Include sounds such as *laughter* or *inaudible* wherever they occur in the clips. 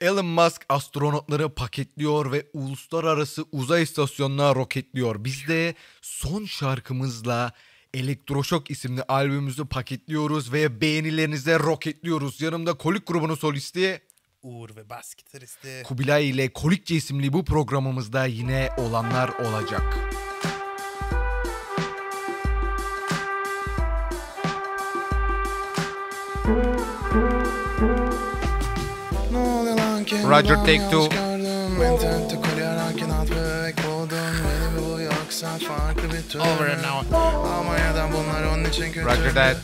Elon Musk astronotları paketliyor ve uluslararası uzay istasyonuna roketliyor. Biz de son şarkımızla Elektroşok isimli albümümüzü paketliyoruz ve beğenilerinize roketliyoruz. Yanımda Kolik grubunun solisti Uğur ve bas gitaristi Kubilay ile Kolikçe isimli bu programımızda yine olanlar olacak. Roger Take Two. Over and out. Almanya'dan bunlar onun için kötü. Roger that.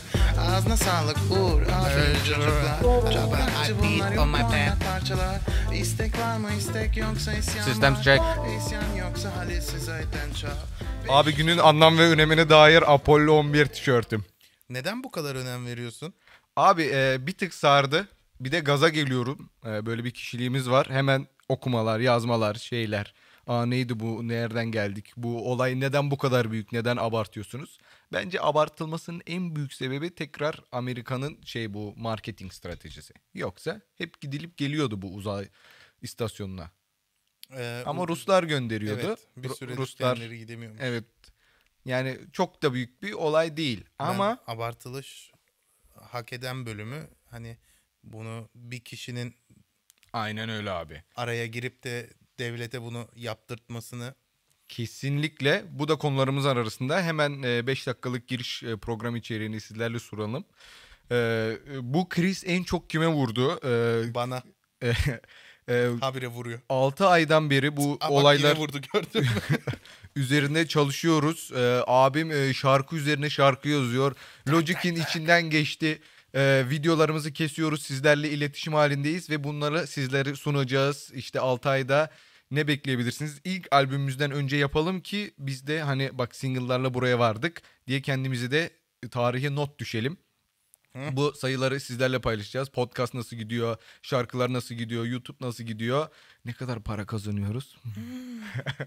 Ağzına sağlık uğur Aferin çocuklar Çabakçı bunlar yok mu anlat parçalar İstek var mı istek yoksa isyan System check. İsyan yoksa Halil size Abi günün anlam ve önemine dair Apollo 11 tişörtüm. Neden bu kadar önem veriyorsun? Abi e, bir tık sardı bir de gaza geliyorum. Ee, böyle bir kişiliğimiz var. Hemen okumalar, yazmalar, şeyler. Aa neydi bu? Nereden geldik? Bu olay neden bu kadar büyük? Neden abartıyorsunuz? Bence abartılmasının en büyük sebebi tekrar Amerika'nın şey bu marketing stratejisi. Yoksa hep gidilip geliyordu bu uzay istasyonuna. Ee, Ama o, Ruslar gönderiyordu. Evet, bir süre Ruslar gidemiyormuş. Evet. Yani çok da büyük bir olay değil. Ama yani abartılış hak eden bölümü hani bunu bir kişinin Aynen öyle abi. araya girip de devlete bunu yaptırtmasını Kesinlikle. Bu da konularımız arasında. Hemen 5 e, dakikalık giriş e, program içeriğini sizlerle soralım. E, bu kriz en çok kime vurdu? bana habire vuruyor. 6 aydan beri bu Aa, bak olaylar yine vurdu *laughs* gördün mü? üzerinde çalışıyoruz. abim şarkı üzerine şarkı yazıyor. Logic'in içinden geçti e, videolarımızı kesiyoruz. Sizlerle iletişim halindeyiz ve bunları sizlere sunacağız. İşte 6 ayda ne bekleyebilirsiniz? İlk albümümüzden önce yapalım ki biz de hani bak single'larla buraya vardık diye kendimizi de tarihe not düşelim. Hı? Bu sayıları sizlerle paylaşacağız. Podcast nasıl gidiyor? Şarkılar nasıl gidiyor? YouTube nasıl gidiyor? Ne kadar para kazanıyoruz? Hmm.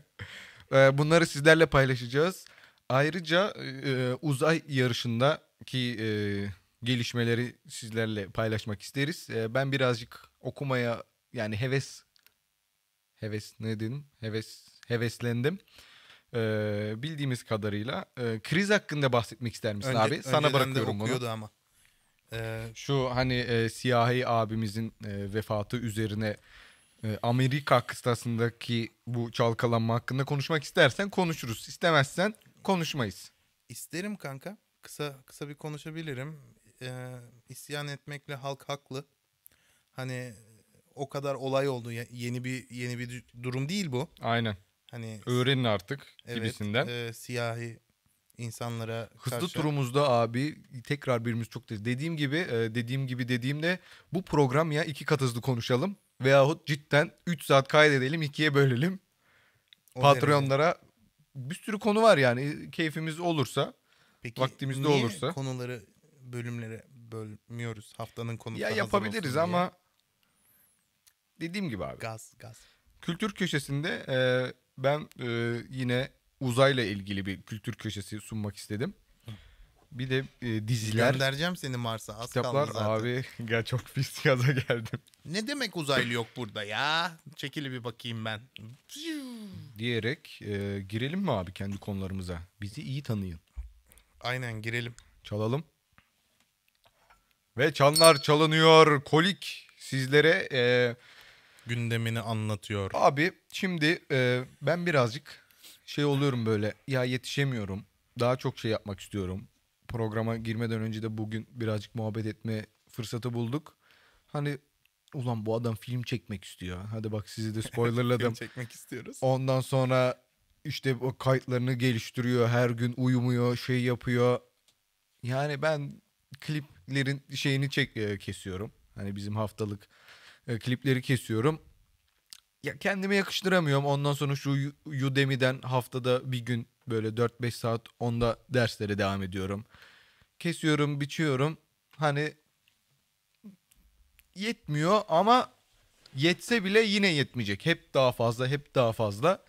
*laughs* Ee, bunları sizlerle paylaşacağız. Ayrıca e, e uzay yarışında ki e, gelişmeleri sizlerle paylaşmak isteriz. Ee, ben birazcık okumaya yani heves heves ne dedim? Heves heveslendim. Ee, bildiğimiz kadarıyla e, kriz hakkında bahsetmek ister misin Önce, abi? Sana bırakıyorum bunu. ama. Ee... Şu hani e, siyahi abimizin e, vefatı üzerine e, Amerika kıtasındaki bu çalkalanma hakkında konuşmak istersen konuşuruz. İstemezsen konuşmayız. İsterim kanka. Kısa kısa bir konuşabilirim e, isyan etmekle halk haklı. Hani o kadar olay oldu. Yeni bir yeni bir durum değil bu. Aynen. Hani öğrenin artık evet, gibisinden. E, siyahi insanlara Hızlı karşı... turumuzda abi tekrar birimiz çok dediğim gibi dediğim gibi dediğimde bu program ya iki kat hızlı konuşalım veyahut cidden 3 saat kaydedelim ikiye bölelim. O Patreonlara herhalde. bir sürü konu var yani keyfimiz olursa Peki, vaktimizde niye olursa. konuları bölümlere bölmüyoruz haftanın konusu. Ya yapabiliriz ama diye. dediğim gibi abi. Gaz gaz. Kültür köşesinde e, ben e, yine uzayla ilgili bir kültür köşesi sunmak istedim. Bir de e, diziler. Göndereceğim seni Mars'a. Az kitaplar kaldı zaten. abi ya *laughs* çok pis yaza geldim. Ne demek uzaylı yok burada ya? Çekili bir bakayım ben. Diyerek e, girelim mi abi kendi konularımıza? Bizi iyi tanıyın. Aynen girelim. Çalalım. Ve çanlar çalınıyor. Kolik sizlere e, gündemini anlatıyor. Abi şimdi e, ben birazcık şey oluyorum böyle ya yetişemiyorum. Daha çok şey yapmak istiyorum. Programa girmeden önce de bugün birazcık muhabbet etme fırsatı bulduk. Hani ulan bu adam film çekmek istiyor. Hadi bak sizi de *laughs* spoilerladım. film çekmek istiyoruz. Ondan sonra işte o kayıtlarını geliştiriyor. Her gün uyumuyor, şey yapıyor. Yani ben klip kliplerin şeyini çek e, kesiyorum. Hani bizim haftalık e, klipleri kesiyorum. Ya kendime yakıştıramıyorum. Ondan sonra şu Udemy'den haftada bir gün böyle 4-5 saat onda derslere devam ediyorum. Kesiyorum, biçiyorum. Hani yetmiyor ama yetse bile yine yetmeyecek. Hep daha fazla, hep daha fazla.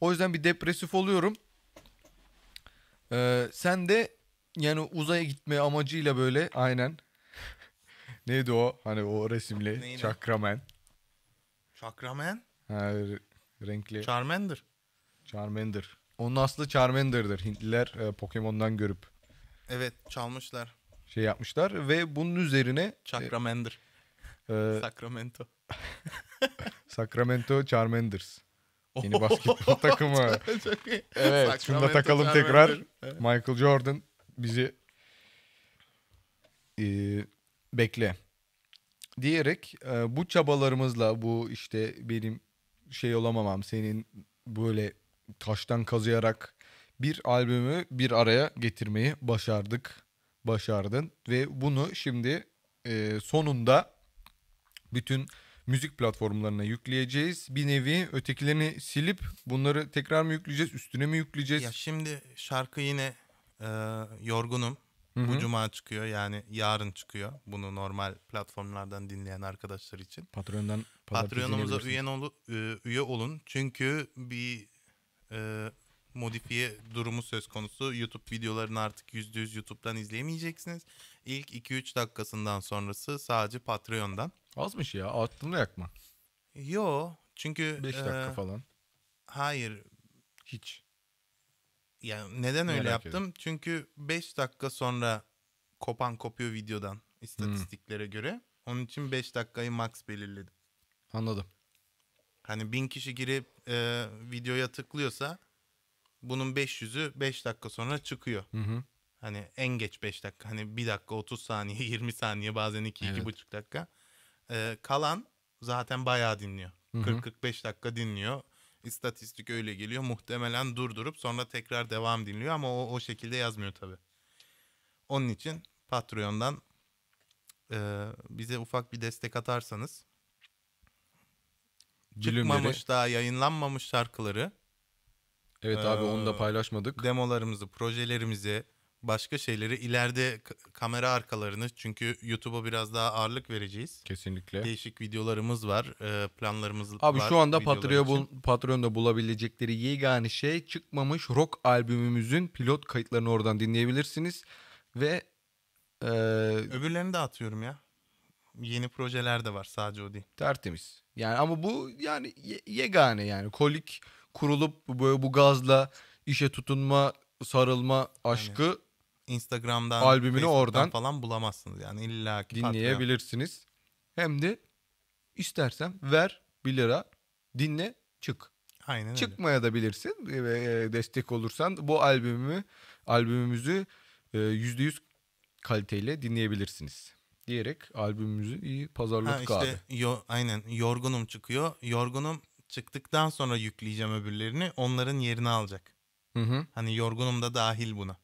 O yüzden bir depresif oluyorum. Ee, sen de yani uzaya gitme amacıyla böyle aynen. *laughs* Neydi o? Hani o resimli Neydi? Çakramen. Çakramen? Ha, renkli. Charmander. Charmander. Onun aslı Charmander'dır. Hintliler e, Pokemon'dan görüp. Evet çalmışlar. Şey yapmışlar ve bunun üzerine... E, Chakramander. E, *laughs* Sacramento. *laughs* Sacramento Charmanders. Yeni basketbol takımı. evet şunu da takalım Charmander. tekrar. Michael Jordan bizi e, bekle diyerek e, bu çabalarımızla bu işte benim şey olamamam senin böyle taştan kazıyarak bir albümü bir araya getirmeyi başardık. Başardın ve bunu şimdi e, sonunda bütün müzik platformlarına yükleyeceğiz. Bir nevi ötekilerini silip bunları tekrar mı yükleyeceğiz, üstüne mi yükleyeceğiz? Ya şimdi şarkı yine e, yorgunum. Hı-hı. Bu cuma çıkıyor yani yarın çıkıyor. Bunu normal platformlardan dinleyen arkadaşlar için. Patreon'dan Patreon'umuza üye, ol, e, üye olun. Çünkü bir e, modifiye durumu söz konusu. YouTube videolarını artık %100 YouTube'dan izleyemeyeceksiniz. İlk 2-3 dakikasından sonrası sadece Patreon'dan. Azmış şey ya aklımda yakma. Yo çünkü... 5 dakika e, falan. Hayır. Hiç. Yani neden öyle Merak yaptım? Ediyorum. Çünkü 5 dakika sonra kopan kopuyor videodan istatistiklere hmm. göre. Onun için 5 dakikayı max belirledim. Anladım. Hani 1000 kişi girip e, videoya tıklıyorsa bunun 500'ü 5 dakika sonra çıkıyor. Hı hı. Hani en geç 5 dakika. Hani 1 dakika 30 saniye 20 *laughs* saniye bazen 2 evet. 2,5 dakika. E, kalan zaten bayağı dinliyor. 40-45 dakika dinliyor istatistik öyle geliyor. Muhtemelen durdurup sonra tekrar devam dinliyor ama o o şekilde yazmıyor tabii. Onun için Patreon'dan e, bize ufak bir destek atarsanız çıkmamış daha yayınlanmamış şarkıları Evet e, abi onu da paylaşmadık. demolarımızı, projelerimizi başka şeyleri ileride kamera arkalarını çünkü YouTube'a biraz daha ağırlık vereceğiz. Kesinlikle. Değişik videolarımız var, e, planlarımız Abi var. Abi şu anda Patreon, bul, Patreon'da bulabilecekleri yegane şey çıkmamış rock albümümüzün pilot kayıtlarını oradan dinleyebilirsiniz ve e, öbürlerini de atıyorum ya. Yeni projeler de var sadece o değil. Tertemiz. Yani ama bu yani yegane yani kolik kurulup böyle bu gazla işe tutunma sarılma aşkı yani. Instagram'dan, albümünü Facebook'tan oradan falan bulamazsınız. Yani illa dinleyebilirsiniz. Patreon. Hem de istersen ver 1 lira dinle çık. Aynen öyle. Çıkmaya da bilirsin ve e, destek olursan bu albümü albümümüzü %100 e, kaliteyle dinleyebilirsiniz diyerek albümümüzü iyi pazarladık işte, abi. Yo, aynen yorgunum çıkıyor. Yorgunum çıktıktan sonra yükleyeceğim öbürlerini onların yerini alacak. Hı hı. Hani yorgunum da dahil buna.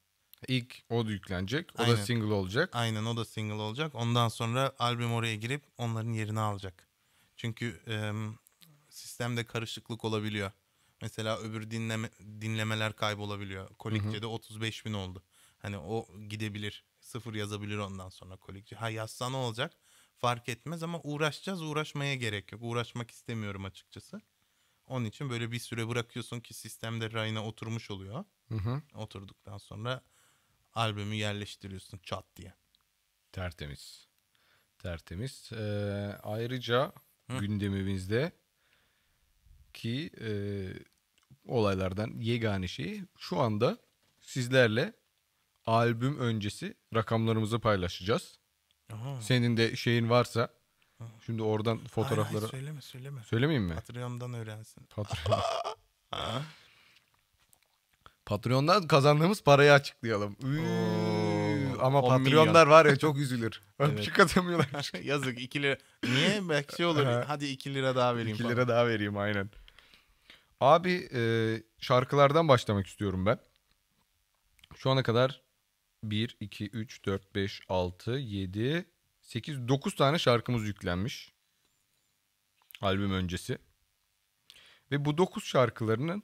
İlk o yüklenecek. O Aynen. da single olacak. Aynen o da single olacak. Ondan sonra albüm oraya girip onların yerini alacak. Çünkü e, sistemde karışıklık olabiliyor. Mesela öbür dinleme, dinlemeler kaybolabiliyor. Kolikçe'de 35 bin oldu. Hani o gidebilir. Sıfır yazabilir ondan sonra kolikçe. Ha yazsa ne olacak? Fark etmez ama uğraşacağız. Uğraşmaya gerek yok. Uğraşmak istemiyorum açıkçası. Onun için böyle bir süre bırakıyorsun ki sistemde rayına oturmuş oluyor. Hı hı. Oturduktan sonra albümü yerleştiriyorsun çat diye. Tertemiz. Tertemiz. Ee, ayrıca Hı. gündemimizde ki e, olaylardan yegane şeyi şu anda sizlerle albüm öncesi rakamlarımızı paylaşacağız. Aha. Senin de şeyin varsa şimdi oradan fotoğrafları... Hayır, hayır, söyleme söyleme. Söylemeyeyim mi? Patreon'dan öğrensin. Patreon. *laughs* Patreon'dan kazandığımız parayı açıklayalım. Ama Patreonlar var ya çok üzülür. *laughs* evet. Çıkartamıyorlar. *laughs* Yazık 2 lira. Niye? Belki şey olur. Hadi 2 lira daha vereyim. 2 lira daha vereyim aynen. Abi e, şarkılardan başlamak istiyorum ben. Şu ana kadar 1, 2, 3, 4, 5, 6, 7, 8, 9 tane şarkımız yüklenmiş. Albüm öncesi. Ve bu 9 şarkılarının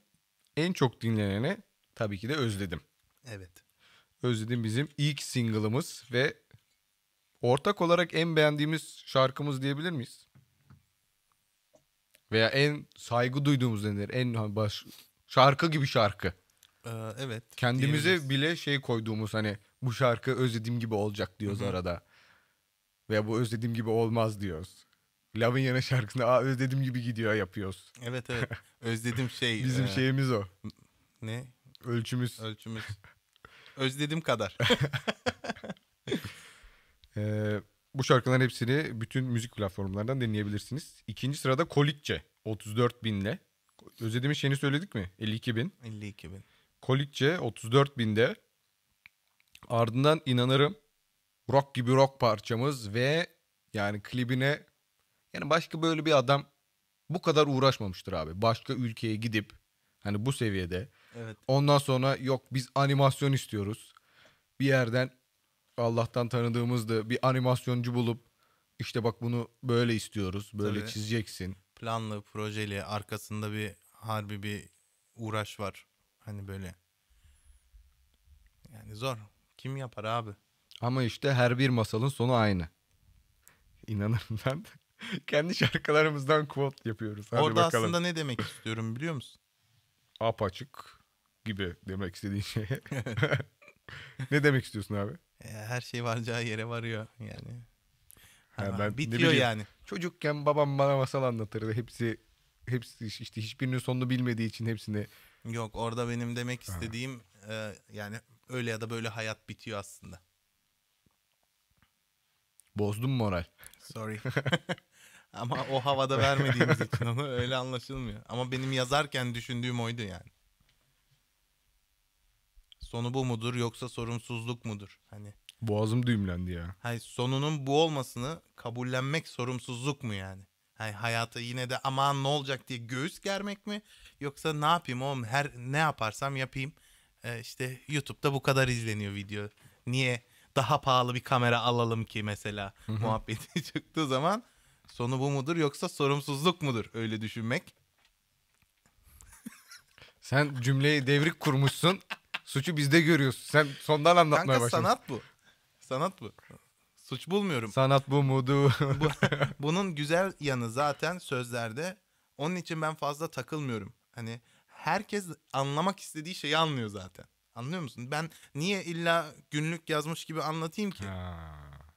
en çok dinlenene Tabii ki de özledim. Evet. Özledim bizim ilk single'ımız ve ortak olarak en beğendiğimiz şarkımız diyebilir miyiz? Veya en saygı duyduğumuz denir. En baş şarkı gibi şarkı. Ee, evet. Kendimize bile şey koyduğumuz hani bu şarkı özlediğim gibi olacak diyoruz Hı-hı. arada. Veya bu özlediğim gibi olmaz diyoruz. Lavinya'nın şarkısını Aa, özlediğim gibi gidiyor yapıyoruz. Evet evet. *laughs* Özledim şey. Bizim e... şeyimiz o. Ne? Ölçümüz. Ölçümüz. Özlediğim kadar. *laughs* ee, bu şarkıların hepsini bütün müzik platformlarından dinleyebilirsiniz. İkinci sırada Kolikçe 34 binle. Özlediğimiz şeyini söyledik mi? 52 bin. 52 bin. Kolikçe 34 binde. Ardından inanırım rock gibi rock parçamız ve yani klibine yani başka böyle bir adam bu kadar uğraşmamıştır abi. Başka ülkeye gidip hani bu seviyede Evet. Ondan sonra yok biz animasyon istiyoruz. Bir yerden Allah'tan tanıdığımız da bir animasyoncu bulup işte bak bunu böyle istiyoruz. Böyle Tabii. çizeceksin. Planlı, projeli, arkasında bir harbi bir uğraş var. Hani böyle. Yani zor. Kim yapar abi? Ama işte her bir masalın sonu aynı. İnanırım *laughs* ben. Kendi şarkılarımızdan quote yapıyoruz. Hadi Orada bakalım. aslında ne demek istiyorum biliyor musun? Apaçık gibi demek istediğin şey. *laughs* *laughs* ne demek istiyorsun abi? E, her şey varacağı yere varıyor yani. yani ben bitiyor bileyim, yani. Çocukken babam bana masal anlatırdı. Hepsi hepsi işte hiçbirinin sonunu bilmediği için hepsini. Yok orada benim demek istediğim e, yani öyle ya da böyle hayat bitiyor aslında. Bozdum moral. Sorry. *laughs* Ama o havada vermediğimiz için onu öyle anlaşılmıyor. Ama benim yazarken düşündüğüm oydu yani. Sonu bu mudur yoksa sorumsuzluk mudur? Hani Boğazım düğümlendi ya. hay sonunun bu olmasını kabullenmek sorumsuzluk mu yani? hay hayata yine de aman ne olacak diye göğüs germek mi? Yoksa ne yapayım oğlum her ne yaparsam yapayım. Ee, işte YouTube'da bu kadar izleniyor video. Niye daha pahalı bir kamera alalım ki mesela muhabbeti *laughs* çıktığı zaman sonu bu mudur yoksa sorumsuzluk mudur öyle düşünmek? Sen cümleyi devrik kurmuşsun. *laughs* Suçu bizde görüyoruz. Sen sondan anlatmaya Kanka, başladın. sanat bu. Sanat bu. Suç bulmuyorum. Sanat bu mudu. bu, *laughs* bunun güzel yanı zaten sözlerde. Onun için ben fazla takılmıyorum. Hani herkes anlamak istediği şeyi anlıyor zaten. Anlıyor musun? Ben niye illa günlük yazmış gibi anlatayım ki? Ha,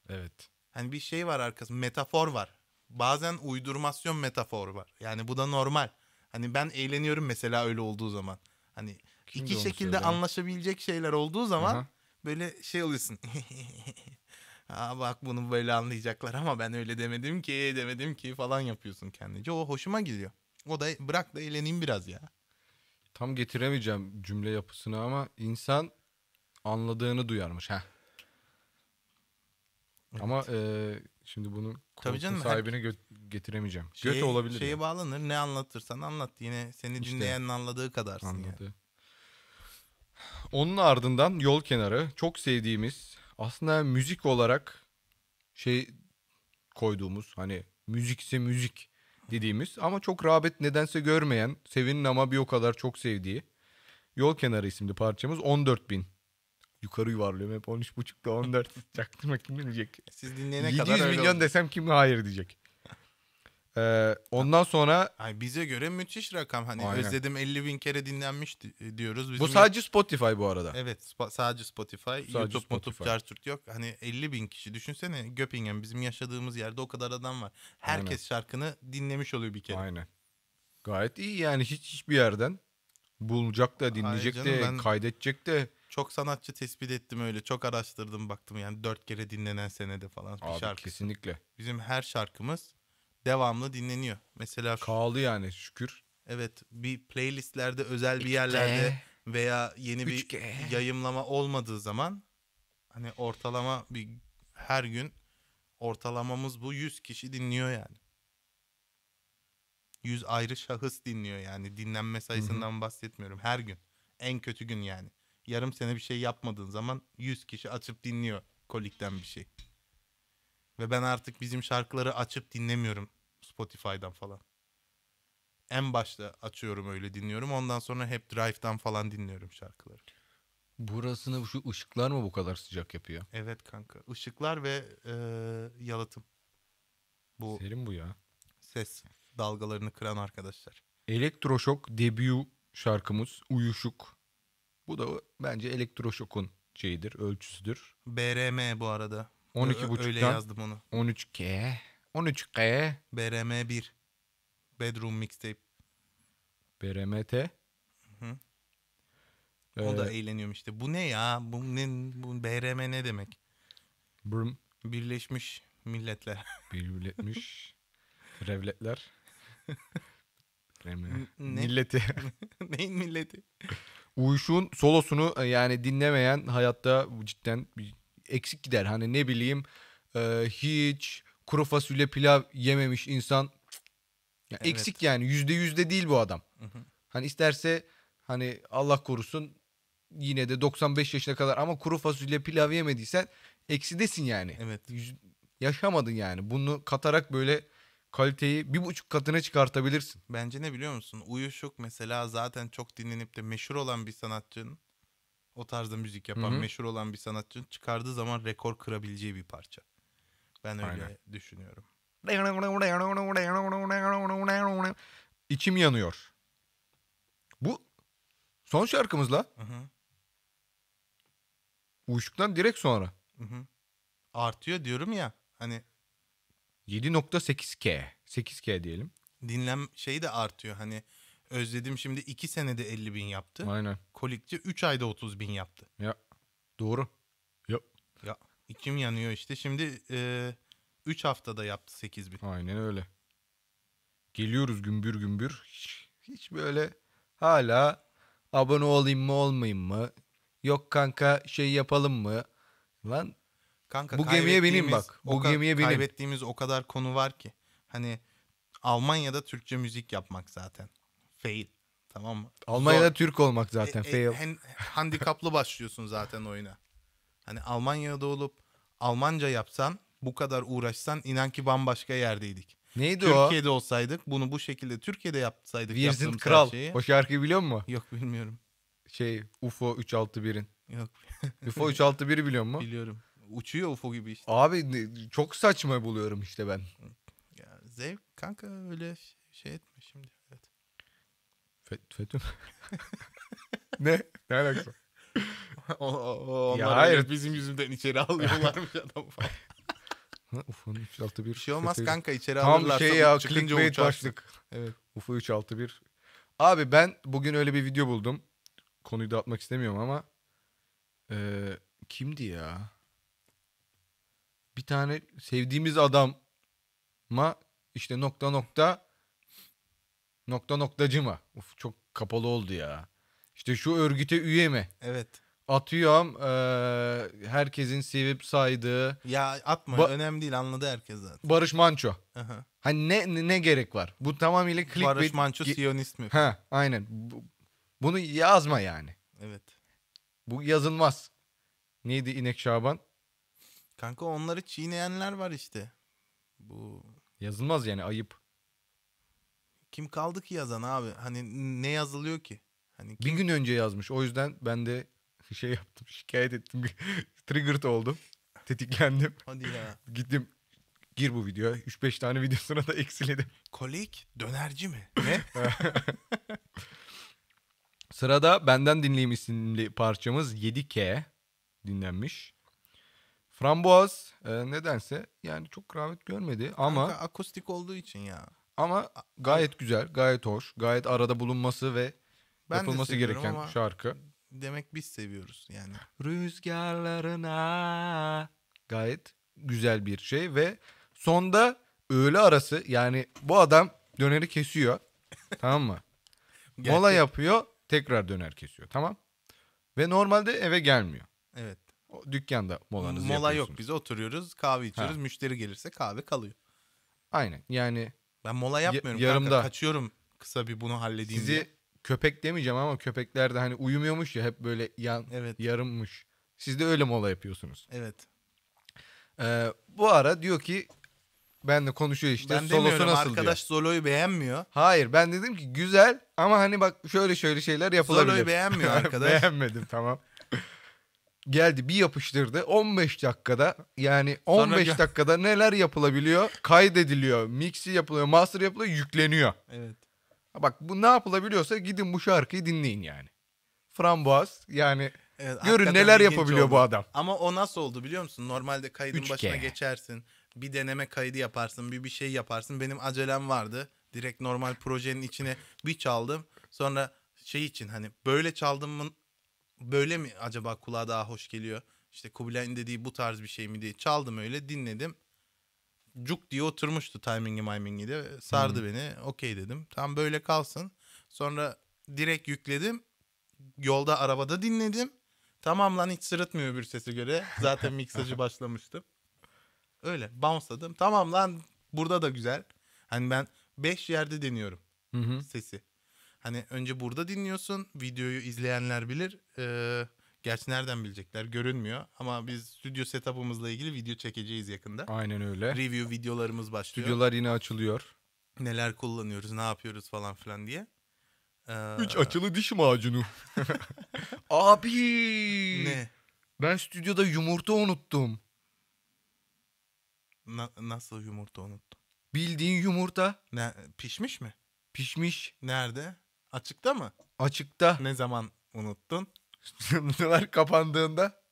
evet. Hani bir şey var arkasında. Metafor var. Bazen uydurmasyon metaforu var. Yani bu da normal. Hani ben eğleniyorum mesela öyle olduğu zaman. Hani iki şekilde anlaşabilecek şeyler olduğu zaman Aha. böyle şey oluyorsun. *laughs* Aa bak bunu böyle anlayacaklar ama ben öyle demedim ki demedim ki falan yapıyorsun kendince. O hoşuma gidiyor. O da bırak da eğleneyim biraz ya. Tam getiremeyeceğim cümle yapısını ama insan anladığını duyarmış. Heh. Evet. Ama e, şimdi bunu Tabii canım, sahibini gö- getiremeyeceğim. Şeye, Göt şey, olabilir. Şeye yani. bağlanır ne anlatırsan anlat. Yine seni işte, dinleyenin anladığı kadarsın. Anladı. Yani. Onun ardından yol kenarı çok sevdiğimiz aslında müzik olarak şey koyduğumuz hani müzikse müzik dediğimiz ama çok rağbet nedense görmeyen Sevin'in ama bir o kadar çok sevdiği Yol Kenarı isimli parçamız 14 bin. Yukarı yuvarlıyorum hep 13.5'da 14 *laughs* çaktırma kim bilecek. Siz dinleyene 700 kadar öyle milyon oldu. desem kim hayır diyecek. Ee, ondan sonra Ay bize göre müthiş rakam. Hani Aynen. özledim 50 bin kere dinlenmiş e, diyoruz. Bizim bu sadece Spotify bu arada. Evet spo- sadece Spotify. Sadece YouTube, Spotify. Spotify. yok. Hani 50 bin kişi düşünsene Göppingen bizim yaşadığımız yerde o kadar adam var. Herkes Aynen. şarkını dinlemiş oluyor bir kere. Aynen. Gayet iyi yani hiç hiçbir yerden bulacak da dinleyecek canım, de ben- kaydedecek de. Çok sanatçı tespit ettim öyle. Çok araştırdım baktım yani dört kere dinlenen senede falan bir Abi şarkı. kesinlikle. Bizim her şarkımız devamlı dinleniyor. Mesela kaldı yani şükür. evet bir playlistlerde özel bir yerlerde veya yeni bir 3G. yayımlama olmadığı zaman hani ortalama bir her gün ortalamamız bu 100 kişi dinliyor yani. 100 ayrı şahıs dinliyor yani dinlenme sayısından bahsetmiyorum her gün. En kötü gün yani. Yarım sene bir şey yapmadığın zaman 100 kişi açıp dinliyor kolikten bir şey. Ve ben artık bizim şarkıları açıp dinlemiyorum Spotify'dan falan. En başta açıyorum öyle dinliyorum. Ondan sonra hep Drive'dan falan dinliyorum şarkıları. Burasını şu ışıklar mı bu kadar sıcak yapıyor? Evet kanka. Işıklar ve e, yalıtım. Bu Serin bu ya. Ses dalgalarını kıran arkadaşlar. Elektroşok debut şarkımız Uyuşuk. Bu da bence Elektroşok'un şeyidir, ölçüsüdür. BRM bu arada. 12.5'dan. Öyle yazdım onu. 13K. 13K. BRM1. Bedroom Mixtape. BRMT. Hı. Ee, o da eğleniyorum işte. Bu ne ya? Bu ne? Bu BRM ne demek? Brum. Birleşmiş Milletler. *laughs* Birleşmiş Revletler. *laughs* Ne? Milleti. *laughs* Neyin milleti? Uyuş'un solosunu e, yani dinlemeyen hayatta cidden bir eksik gider. Hani ne bileyim e, hiç kuru fasulye pilav yememiş insan ya evet. eksik yani yüzde yüzde değil bu adam. Hı hı. Hani isterse hani Allah korusun yine de 95 yaşına kadar ama kuru fasulye pilav yemediysen eksidesin yani. Evet. Yüz, yaşamadın yani. Bunu katarak böyle kaliteyi bir buçuk katına çıkartabilirsin. Bence ne biliyor musun? Uyuşuk mesela zaten çok dinlenip de meşhur olan bir sanatçının o tarzda müzik yapan, Hı-hı. meşhur olan bir sanatçının çıkardığı zaman rekor kırabileceği bir parça. Ben öyle Aynen. düşünüyorum. İçim yanıyor. Bu son şarkımızla. Hı-hı. Uyuşuktan direkt sonra. Hı-hı. Artıyor diyorum ya. Hani 7.8K. 8K diyelim. Dinlem şey de artıyor. Hani Özledim şimdi 2 senede 50 bin yaptı. Aynen. Kolikçi 3 ayda 30 bin yaptı. Ya doğru. Ya. Ya içim yanıyor işte. Şimdi e, haftada yaptı 8 bin. Aynen öyle. Geliyoruz gümbür gümbür. Hiç, böyle hala abone olayım mı olmayayım mı? Yok kanka şey yapalım mı? Lan kanka bu gemiye benim bak. Bu ka- gemiye benim. Kaybettiğimiz o kadar konu var ki. Hani Almanya'da Türkçe müzik yapmak zaten fail. Tamam mı? Almanya'da Zor. Türk olmak zaten e, e, fail. hen, handikaplı başlıyorsun zaten oyuna. Hani Almanya'da olup Almanca yapsan, bu kadar uğraşsan inan ki bambaşka yerdeydik. Neydi Türkiye'de o? Türkiye'de olsaydık bunu bu şekilde Türkiye'de yapsaydık Virzin Kral. Şeyi. O şarkıyı biliyor musun? Yok bilmiyorum. Şey UFO 361'in. Yok. UFO *laughs* 361'i biliyor musun? Biliyorum. Uçuyor UFO gibi işte. Abi çok saçma buluyorum işte ben. Ya zevk kanka öyle şey etme. FETÖ *laughs* ne? Ne alakası? o, onlar ya hayır. bizim yüzümden içeri alıyorlarmış *laughs* adam falan. Ufa'nın 361. Bir şey olmaz FETÖ'yü... kanka içeri Tam alırlarsa şey ya, çıkınca uçarsın. Başlık. Evet. Ufa 361. Abi ben bugün öyle bir video buldum. Konuyu dağıtmak istemiyorum ama. E, kimdi ya? Bir tane sevdiğimiz adam adama işte nokta nokta Nokta noktacı mı? Uf, çok kapalı oldu ya. İşte şu örgüte üye mi? Evet. Atıyorum e, herkesin sevip saydığı. Ya atma ba- önemli değil anladı herkes zaten. Barış Manço. Aha. Hani ne, ne ne gerek var? Bu tamamıyla clickbait. Barış Manço Siyonist mi? Ha aynen. bunu yazma yani. Evet. Bu yazılmaz. Neydi İnek Şaban? Kanka onları çiğneyenler var işte. Bu yazılmaz yani ayıp. Kim kaldı ki yazan abi? Hani ne yazılıyor ki? Hani kim... Bir gün önce yazmış. O yüzden ben de *laughs* şey yaptım. Şikayet ettim. *laughs* Triggered oldum. Tetiklendim. Hadi ya. *laughs* Gittim gir bu videoya. 3-5 tane videosuna da eksiledim. Kolik dönerci mi? Ne? Sırada Benden Dinleyim isimli parçamız 7K dinlenmiş. Framboaz e, nedense yani çok rağbet görmedi ama... Kanka, akustik olduğu için ya. Ama gayet güzel, gayet hoş, gayet arada bulunması ve ben yapılması gereken ama şarkı. Demek biz seviyoruz yani. Rüzgarlarına gayet güzel bir şey ve sonda öğle arası yani bu adam döneri kesiyor. *laughs* tamam mı? Mola yapıyor, tekrar döner kesiyor. Tamam? Ve normalde eve gelmiyor. Evet. O dükkanda molanızı Mola yok biz oturuyoruz kahve içiyoruz ha. müşteri gelirse kahve kalıyor. Aynen yani ben mola yapmıyorum. Ya, yarımda. Kanka, kaçıyorum kısa bir bunu halledeyim Sizi diye. köpek demeyeceğim ama köpekler de hani uyumuyormuş ya hep böyle yan, evet. yarımmış. Siz de öyle mola yapıyorsunuz. Evet. Ee, bu ara diyor ki ben de konuşuyor işte. Ben Solosu demiyorum nasıl arkadaş diyor. Zolo'yu beğenmiyor. Hayır ben dedim ki güzel ama hani bak şöyle şöyle şeyler yapılabilir. Zolo'yu beğenmiyor *laughs* arkadaş. Beğenmedim tamam geldi bir yapıştırdı 15 dakikada yani 15 Sonra... dakikada neler yapılabiliyor kaydediliyor mixi yapılıyor master yapılıyor yükleniyor. Evet. Bak bu ne yapılabiliyorsa gidin bu şarkıyı dinleyin yani. Framboaz yani evet, görün neler yapabiliyor oldu. bu adam. Ama o nasıl oldu biliyor musun? Normalde kaydın 3G. başına geçersin bir deneme kaydı yaparsın bir bir şey yaparsın benim acelem vardı direkt normal projenin içine bir çaldım sonra şey için hani böyle çaldım mı böyle mi acaba kulağa daha hoş geliyor? İşte Kubilay'ın dediği bu tarz bir şey mi diye çaldım öyle dinledim. Cuk diye oturmuştu timingi mimingi de sardı hmm. beni. Okey dedim. Tam böyle kalsın. Sonra direkt yükledim. Yolda arabada dinledim. Tamam lan hiç sırıtmıyor bir sesi göre. Zaten miksajı *laughs* başlamıştım. Öyle bounce'ladım. Tamam lan burada da güzel. Hani ben 5 yerde deniyorum hı hı. sesi. Hani önce burada dinliyorsun. Videoyu izleyenler bilir. Ee, gerçi nereden bilecekler görünmüyor. Ama biz stüdyo setup'ımızla ilgili video çekeceğiz yakında. Aynen öyle. Review videolarımız başlıyor. Stüdyolar yine açılıyor. Neler kullanıyoruz, ne yapıyoruz falan filan diye. Ee... Üç açılı diş macunu. *laughs* Abi! Ne? Ben stüdyoda yumurta unuttum. Na- nasıl yumurta unuttum? Bildiğin yumurta. Ne, pişmiş mi? Pişmiş. Nerede? Açıkta mı? Açıkta. Ne zaman unuttun? Stüdyolar *laughs* kapandığında.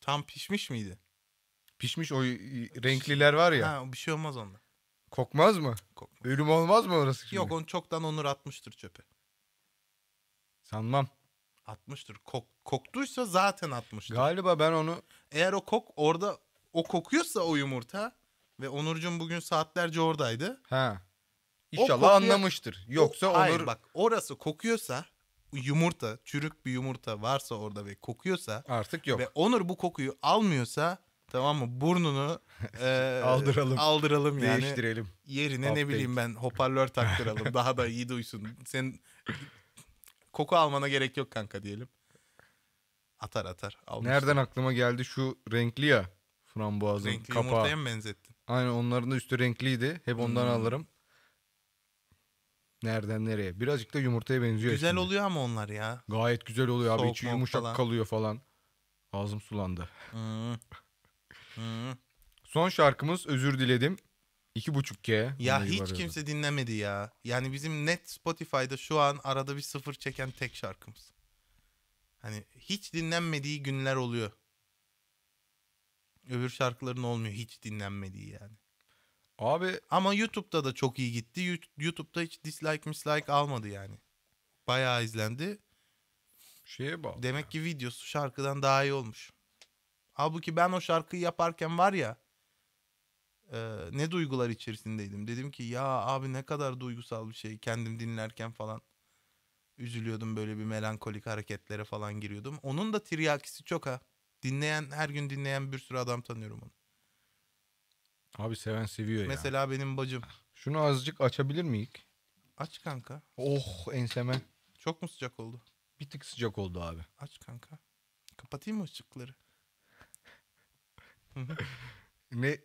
Tam pişmiş miydi? Pişmiş o renkliler var ya. Ha, bir şey olmaz onda. Kokmaz mı? Kokmaz. Ölüm olmaz mı orası şimdi? Yok onu çoktan Onur atmıştır çöpe. Sanmam. Atmıştır. Kok, koktuysa zaten atmıştır. Galiba ben onu... Eğer o kok orada o kokuyorsa o yumurta ve Onurcuğum bugün saatlerce oradaydı. Ha. İnşallah kokuyor, anlamıştır. Yoksa o, hayır, bak orası kokuyorsa yumurta, çürük bir yumurta varsa orada ve kokuyorsa artık yok. Ve Onur bu kokuyu almıyorsa tamam mı burnunu *laughs* e, aldıralım. Aldıralım yani. Değiştirelim. Yerine Update. ne bileyim ben hoparlör taktıralım. *laughs* daha da iyi duysun. Sen koku almana gerek yok kanka diyelim. Atar atar. Almışsın. Nereden aklıma geldi şu renkli ya frambuazın renkli kapağı. Renkli yumurtaya mı benzettin? Aynen onların da üstü renkliydi. Hep ondan hmm. alırım. Nereden nereye? Birazcık da yumurtaya benziyor. Güzel şimdi. oluyor ama onlar ya. Gayet güzel oluyor Soğuk abi. İçi yumuşak falan. kalıyor falan. Ağzım sulandı. Hmm. Hmm. Son şarkımız Özür Diledim. 2.5K. Ya hiç kimse dinlemedi ya. Yani bizim net Spotify'da şu an arada bir sıfır çeken tek şarkımız. Hani hiç dinlenmediği günler oluyor. Öbür şarkıların olmuyor hiç dinlenmediği yani. Abi Ama YouTube'da da çok iyi gitti. YouTube'da hiç dislike mislike almadı yani. Bayağı izlendi. şeye bak. Demek ki videosu şarkıdan daha iyi olmuş. Halbuki ben o şarkıyı yaparken var ya e, ne duygular içerisindeydim. Dedim ki ya abi ne kadar duygusal bir şey kendim dinlerken falan. Üzülüyordum böyle bir melankolik hareketlere falan giriyordum. Onun da tiryakisi çok ha. Dinleyen her gün dinleyen bir sürü adam tanıyorum onu. Abi seven seviyor ya. Mesela benim bacım. Şunu azıcık açabilir miyik? Aç kanka. Oh enseme. Çok mu sıcak oldu? Bir tık sıcak oldu abi. Aç kanka. Kapatayım mı ışıkları? *laughs* ne?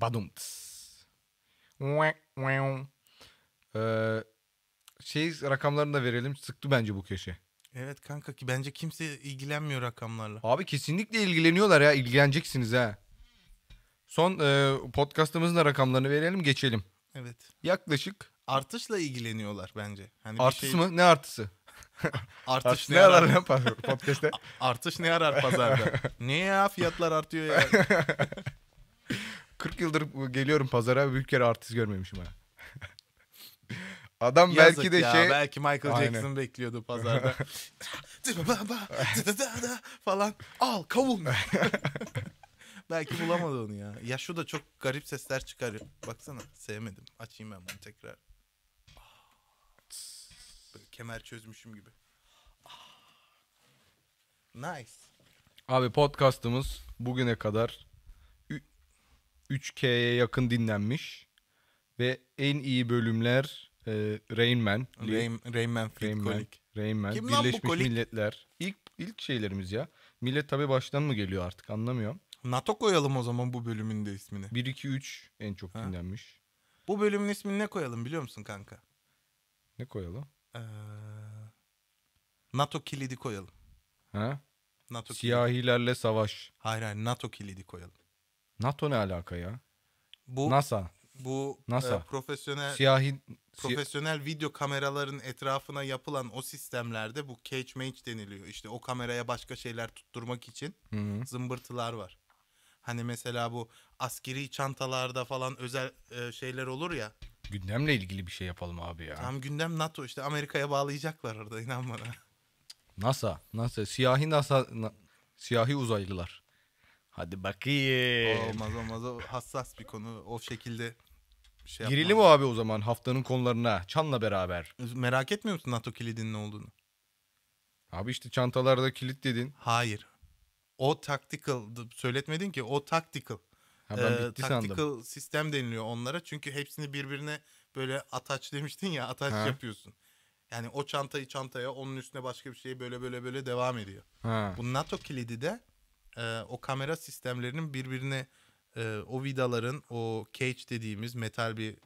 Badum. Um. Ee, şey rakamlarını da verelim. Sıktı bence bu köşe. Evet kanka ki bence kimse ilgilenmiyor rakamlarla. Abi kesinlikle ilgileniyorlar ya. İlgileneceksiniz ha. Son e, podcastımızın da rakamlarını verelim geçelim. Evet. Yaklaşık. Artışla ilgileniyorlar bence. Hani Artış şey... mı? Ne artısı? *laughs* Artış ne yarar ne yapar podcast'te? *laughs* Artış ne yarar pazarda? *laughs* ne ya fiyatlar artıyor ya. 40 yıldır geliyorum pazara bir kere artış görmemişim ha. Adam Yazık belki de ya, şey belki Michael Aynen. Jackson bekliyordu pazarda. falan al kavun. Belki bulamadı onu ya. Ya şu da çok garip sesler çıkarıyor. Baksana sevmedim. Açayım ben bunu tekrar. Böyle kemer çözmüşüm gibi. Nice. Abi podcast'ımız bugüne kadar 3K'ye yakın dinlenmiş. Ve en iyi bölümler e, Rain Man. Rain, Rain Man, Rain Man, Rain Man. Kim Birleşmiş Milletler. İlk, ilk şeylerimiz ya. Millet tabii baştan mı geliyor artık anlamıyorum. NATO koyalım o zaman bu bölümün de ismini. 1 2 3 en çok dinlenmiş. Bu bölümün ismini ne koyalım biliyor musun kanka? Ne koyalım? Ee, NATO kilidi koyalım. Ha? NATO Siyahilerle kilidi. savaş. Hayır hayır NATO kilidi koyalım. NATO ne alaka ya? Bu NASA. Bu NASA. E, profesyonel siyahi profesyonel si video kameraların etrafına yapılan o sistemlerde bu cage match deniliyor. İşte o kameraya başka şeyler tutturmak için Hı-hı. zımbırtılar var. Hani mesela bu askeri çantalarda falan özel e, şeyler olur ya. Gündemle ilgili bir şey yapalım abi ya. Tam gündem NATO işte Amerika'ya bağlayacaklar orada inan bana. NASA, NASA, siyahi NASA, na, siyahi uzaylılar. Hadi bakayım. Olmaz olmaz o hassas bir konu. O şekilde şey Girelim o abi o zaman haftanın konularına Çan'la beraber. Merak etmiyor musun NATO kilidinin ne olduğunu? Abi işte çantalarda kilit dedin. Hayır. O tactical söyletmedin ki o tactical. Ha, ben ee, bitti ee, tactical sandım. sistem deniliyor onlara. Çünkü hepsini birbirine böyle ataç demiştin ya ataç yapıyorsun. Yani o çantayı çantaya onun üstüne başka bir şey böyle böyle böyle devam ediyor. Ha. Bu NATO kilidi de e, o kamera sistemlerinin birbirine e, o vidaların o cage dediğimiz metal bir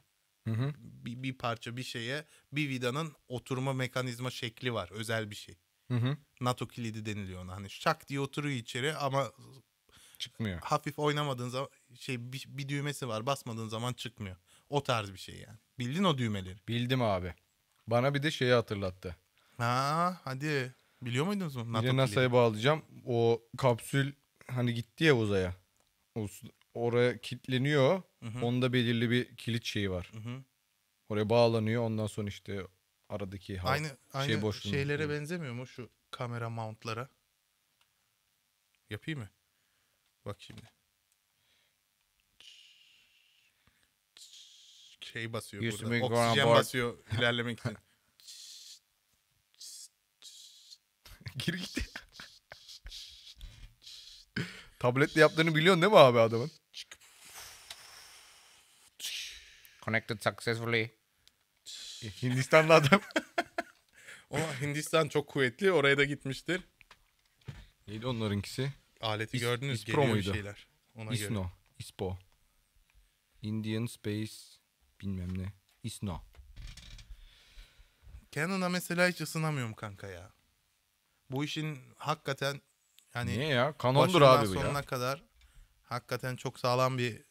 Hı hı. Bir, bir parça bir şeye bir vidanın oturma mekanizma şekli var özel bir şey. Hı hı. NATO kilidi deniliyor ona. Hani şak diye oturuyor içeri ama çıkmıyor. Hafif oynamadığın zaman şey bir, bir düğmesi var. Basmadığın zaman çıkmıyor. O tarz bir şey yani. Bildin o düğmeleri. Bildim abi. Bana bir de şeyi hatırlattı. Ha hadi. Biliyor muydunuz mu? NATO bir NASA'ya bağlayacağım. O kapsül hani gitti ya uzaya. Oraya kilitleniyor. Hı hı. Onda belirli bir kilit şeyi var. Hı hı. Oraya bağlanıyor. Ondan sonra işte aradaki hal, aynı, şey aynı şey boşluğunu. şeylere benzemiyor mu şu kamera mountlara? Yapayım mı? Bak şimdi. Şey basıyor Yüzümü burada. Oksijen basıyor ilerlemek için. Gir *laughs* gitti. Tabletle yaptığını biliyorsun değil mi abi adamın? Connected successfully. Hindistanlı adam. Ama *laughs* Hindistan çok kuvvetli. Oraya da gitmiştir. Neydi onlarınkisi? Aleti İs, gördünüz İspro geliyor muydu? şeyler. Ona İsno. Göre. İspo. Indian Space bilmem ne. İsno. Canon'a mesela hiç ısınamıyorum kanka ya. Bu işin hakikaten yani Niye ya? Kanondur abi bu sonuna ya. sonuna kadar hakikaten çok sağlam bir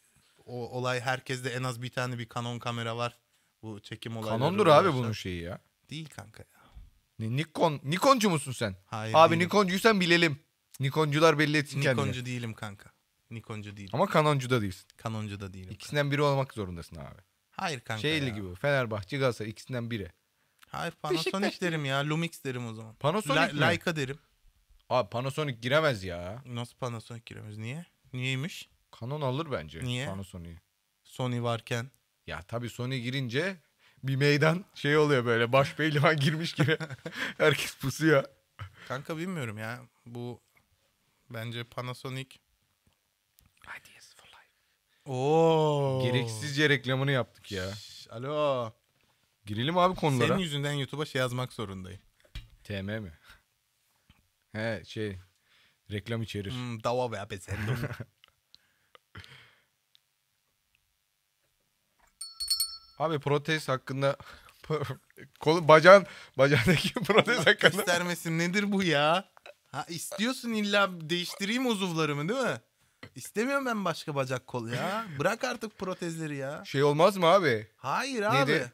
o olay. Herkeste en az bir tane bir kanon kamera var. Bu çekim olayları. Kanondur abi bunun şeyi ya. Değil kanka ya. Ne, Nikon, Nikoncu musun sen? Hayır. Abi değilim. Nikoncuysan bilelim. Nikoncular belli etsin Nikoncu kendini. Nikoncu değilim kanka. Nikoncu değilim. Ama kanoncu da değilsin. Kanoncu da değilim. İkisinden kanka. biri olmak zorundasın abi. Hayır kanka Şeyli ya. gibi Fenerbahçe Galatasaray ikisinden biri. Hayır Panasonic derim ya. Lumix derim o zaman. Panasonic La- mi? Leica derim. Abi Panasonic giremez ya. Nasıl Panasonic giremez? Niye? Niyeymiş? Canon alır bence Niye? Panasonic'i. Sony varken. Ya tabii Sony girince bir meydan şey oluyor böyle baş pehlivan *laughs* girmiş gibi. *laughs* Herkes pusuyor. Kanka bilmiyorum ya. Bu bence Panasonic Ideas for life. Oo. Gereksizce reklamını yaptık ya. Şş, alo. Girelim abi konulara. Senin yüzünden YouTube'a şey yazmak zorundayım. TM mi? He şey reklam içerir. Hmm, dava ve apesendo. *laughs* Abi protez hakkında *laughs* kolun bacağın bacağındaki *laughs* protez Allah hakkında. İstermesin nedir bu ya? Ha istiyorsun illa değiştireyim uzuvlarımı değil mi? İstemiyorum ben başka bacak kol ya. Bırak artık protezleri ya. Şey olmaz mı abi? Hayır abi. Neydi?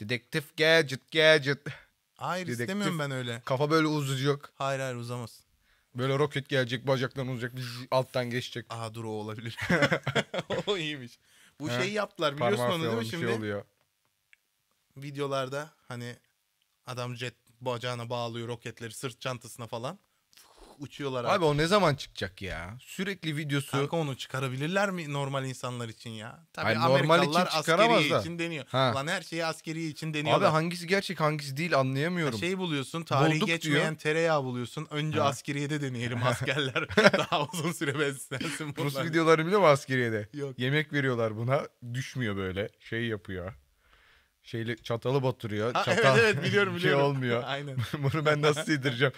Dedektif gadget gadget. Hayır Dedektif. istemiyorum ben öyle. Kafa böyle uzayacak. Hayır hayır uzamaz. Böyle roket gelecek bacaktan uzayacak alttan geçecek. Aa dur o olabilir. *laughs* o iyiymiş. Bu He. şeyi yaptılar biliyorsun Parmağı onu değil mi şey şimdi? Şey oluyor. Videolarda hani adam jet bacağına bağlıyor roketleri sırt çantasına falan uçuyorlar abi. Abi o ne zaman çıkacak ya? Sürekli videosu. Kanka onu çıkarabilirler mi normal insanlar için ya? Tabii Hayır, normal için askeri için deniyor. Ha. Lan her şeyi askeri için deniyor. Abi hangisi gerçek hangisi değil anlayamıyorum. şey buluyorsun tarihi Bulduk geçmeyen diyor. tereyağı buluyorsun. Önce ha. askeriyede deneyelim askerler. *laughs* Daha uzun süre beslensin bunlar. Rus videoları biliyor mu askeriyede? Yok. Yemek veriyorlar buna düşmüyor böyle şey yapıyor şeyle çatalı batırıyor. Ha, Çatal evet evet biliyorum *laughs* şey biliyorum. Şey olmuyor. *laughs* Aynen. Bunu ben nasıl yedireceğim?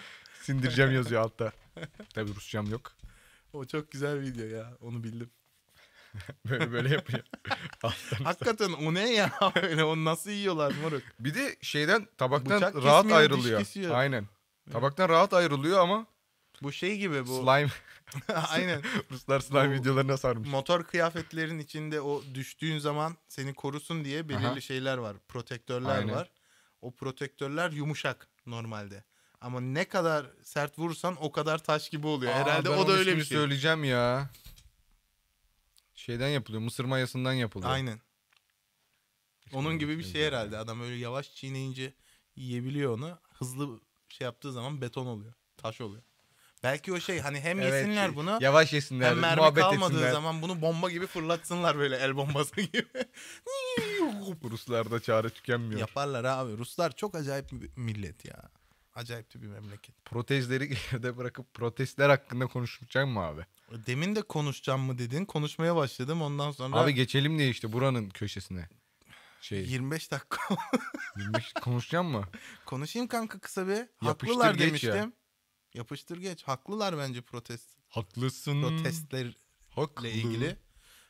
Sindireceğim *laughs* yazıyor altta. Tabi Rusçam yok. O çok güzel video ya. Onu bildim. *laughs* böyle böyle yapıyor. *laughs* Hakikaten o ne ya? O nasıl yiyorlar moruk? Bir de şeyden tabaktan Bıçak rahat ayrılıyor. Aynen. Tabaktan rahat ayrılıyor ama Bu şey gibi bu. slime Aynen. Ruslar slime Bu- videolarına sarmış. Motor kıyafetlerin içinde o düştüğün zaman seni korusun diye belirli Aha. şeyler var. Protektörler Aynen. var. O protektörler yumuşak normalde. Ama ne kadar sert vurursan o kadar taş gibi oluyor. Aa, Herhalde o da öyle bir şey. söyleyeceğim ya. Şeyden yapılıyor. Mısır mayasından yapılıyor. Aynen. Onun gibi bir şey herhalde. Adam öyle yavaş çiğneyince yiyebiliyor onu. Hızlı şey yaptığı zaman beton oluyor. Taş oluyor. Belki o şey hani hem evet, yesinler şey. bunu. Yavaş yesinler. Hem mermi muhabbet kalmadığı etsinler. zaman bunu bomba gibi fırlatsınlar böyle el bombası *laughs* gibi. Ruslarda çare tükenmiyor. Yaparlar abi. Ruslar çok acayip millet ya. Acayip bir memleket. Protezleri *laughs* geride bırakıp protestler hakkında konuşacak mı abi? Demin de konuşacağım mı dedin. Konuşmaya başladım ondan sonra. Abi geçelim diye işte buranın köşesine. Şey. 25 dakika. 25 *laughs* konuşacağım mı? Konuşayım kanka kısa bir. Yapıştır Haklılar demiştim. Ya. Yapıştır geç. Haklılar bence protest. Haklısın. Protestlerle Haklı. ilgili.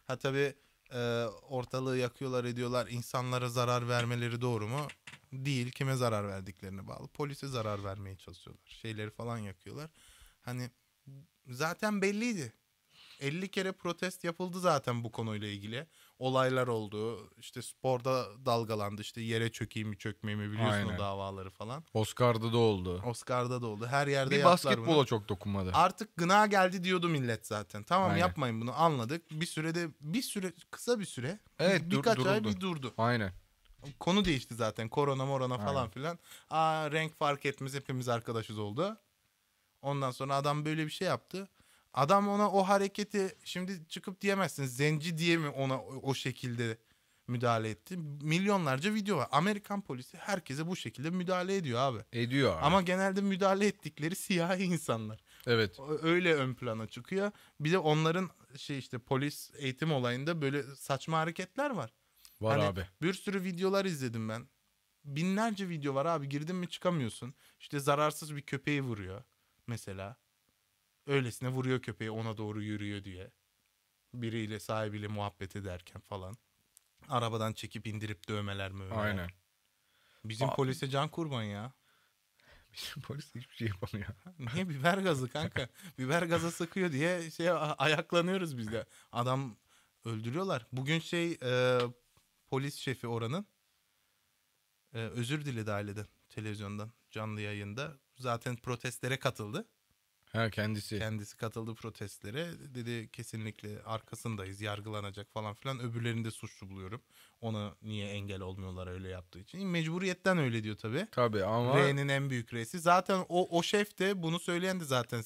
Ha tabii e, ortalığı yakıyorlar ediyorlar insanlara zarar vermeleri doğru mu? Değil kime zarar verdiklerine bağlı. Polise zarar vermeye çalışıyorlar. Şeyleri falan yakıyorlar. Hani zaten belliydi. 50 kere protest yapıldı zaten bu konuyla ilgili. Olaylar oldu. İşte sporda dalgalandı. İşte yere çökeyim mi çökmeyeyim mi biliyorsun Aynen. o davaları falan. Oscar'da da oldu. Oscar'da da oldu. Her yerde Bir basketbola çok dokunmadı. Artık gına geldi diyordu millet zaten. Tamam Aynen. yapmayın bunu anladık. Bir sürede bir süre kısa bir süre evet, bir, dur, birkaç duruldu. ay bir durdu. Aynen. Konu değişti zaten. Korona morona falan Aynen. filan. Aa renk fark etmez hepimiz arkadaşız oldu. Ondan sonra adam böyle bir şey yaptı. Adam ona o hareketi şimdi çıkıp diyemezsin. Zenci diye mi ona o şekilde müdahale etti? Milyonlarca video var. Amerikan polisi herkese bu şekilde müdahale ediyor abi. Ediyor. Abi. Ama genelde müdahale ettikleri siyahi insanlar. Evet. Öyle ön plana çıkıyor. Bir de onların şey işte polis eğitim olayında böyle saçma hareketler var. Var hani abi. Bir sürü videolar izledim ben. Binlerce video var abi. Girdin mi çıkamıyorsun. İşte zararsız bir köpeği vuruyor mesela öylesine vuruyor köpeği ona doğru yürüyor diye. Biriyle sahibiyle muhabbet ederken falan. Arabadan çekip indirip dövmeler mi öyle? Aynen. Bizim Aa. polise can kurban ya. *laughs* Bizim polis hiçbir şey yapamıyor. *laughs* Niye biber gazı kanka? biber gaza sıkıyor diye şey ayaklanıyoruz biz de. Adam öldürüyorlar. Bugün şey e, polis şefi oranın e, özür diledi aileden televizyondan canlı yayında. Zaten protestlere katıldı. Ha kendisi. Kendisi katıldı protestlere. Dedi kesinlikle arkasındayız, yargılanacak falan filan. Öbürlerini de suçlu buluyorum. Ona niye engel olmuyorlar öyle yaptığı için. Mecburiyetten öyle diyor tabii. Tabii ama... R'nin en büyük R'si. Zaten o, o şef de bunu söyleyen de zaten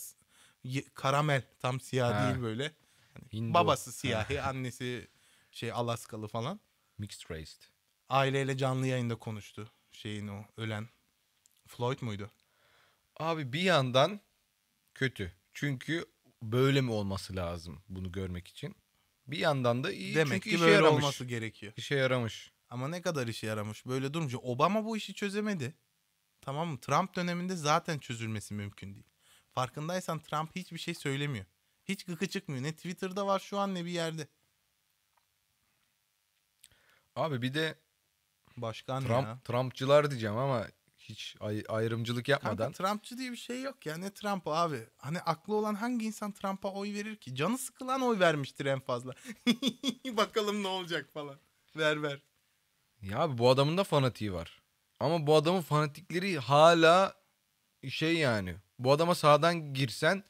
karamel tam siyah ha. değil böyle. Hani Hindu. Babası siyahi, annesi şey Alaskalı falan. Mixed raced. Aileyle canlı yayında konuştu şeyin o ölen. Floyd muydu? Abi bir yandan kötü. Çünkü böyle mi olması lazım bunu görmek için? Bir yandan da iyi Demek çünkü ki işe böyle yaramış. olması gerekiyor. İşe yaramış. Ama ne kadar işe yaramış böyle durunca Obama bu işi çözemedi. Tamam mı? Trump döneminde zaten çözülmesi mümkün değil. Farkındaysan Trump hiçbir şey söylemiyor. Hiç gıkı çıkmıyor. Ne Twitter'da var şu an ne bir yerde. Abi bir de Başkan Trump, ya. Trumpçılar diyeceğim ama hiç ay- ayrımcılık yapmadan. Kanka, Trumpçı diye bir şey yok ya ne Trump abi. Hani aklı olan hangi insan Trump'a oy verir ki? Canı sıkılan oy vermiştir en fazla. *laughs* Bakalım ne olacak falan. Ver ver. Ya abi bu adamın da fanatiği var. Ama bu adamın fanatikleri hala şey yani. Bu adama sağdan girsen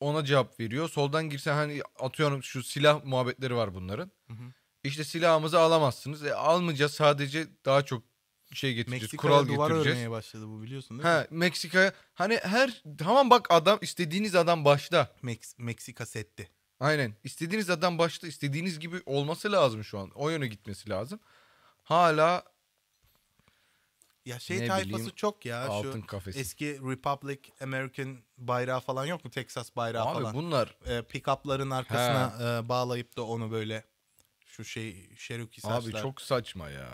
ona cevap veriyor. Soldan girsen hani atıyorum şu silah muhabbetleri var bunların. Hı hı. İşte silahımızı alamazsınız. E, almayacağız sadece daha çok şey getireceğiz. Meksika kural duvar getireceğiz. örmeye başladı bu biliyorsun değil ha, mi? Meksika'ya hani her tamam bak adam istediğiniz adam başta. Mex Meksika setti. Aynen. İstediğiniz adam başta istediğiniz gibi olması lazım şu an. O yöne gitmesi lazım. Hala ya şey ne tayfası bileyim, çok ya altın şu kafesi. eski Republic American bayrağı falan yok mu? Texas bayrağı Abi falan. bunlar e, pick-up'ların arkasına e, bağlayıp da onu böyle şu şey Cherokee saçlar. Abi çok saçma ya.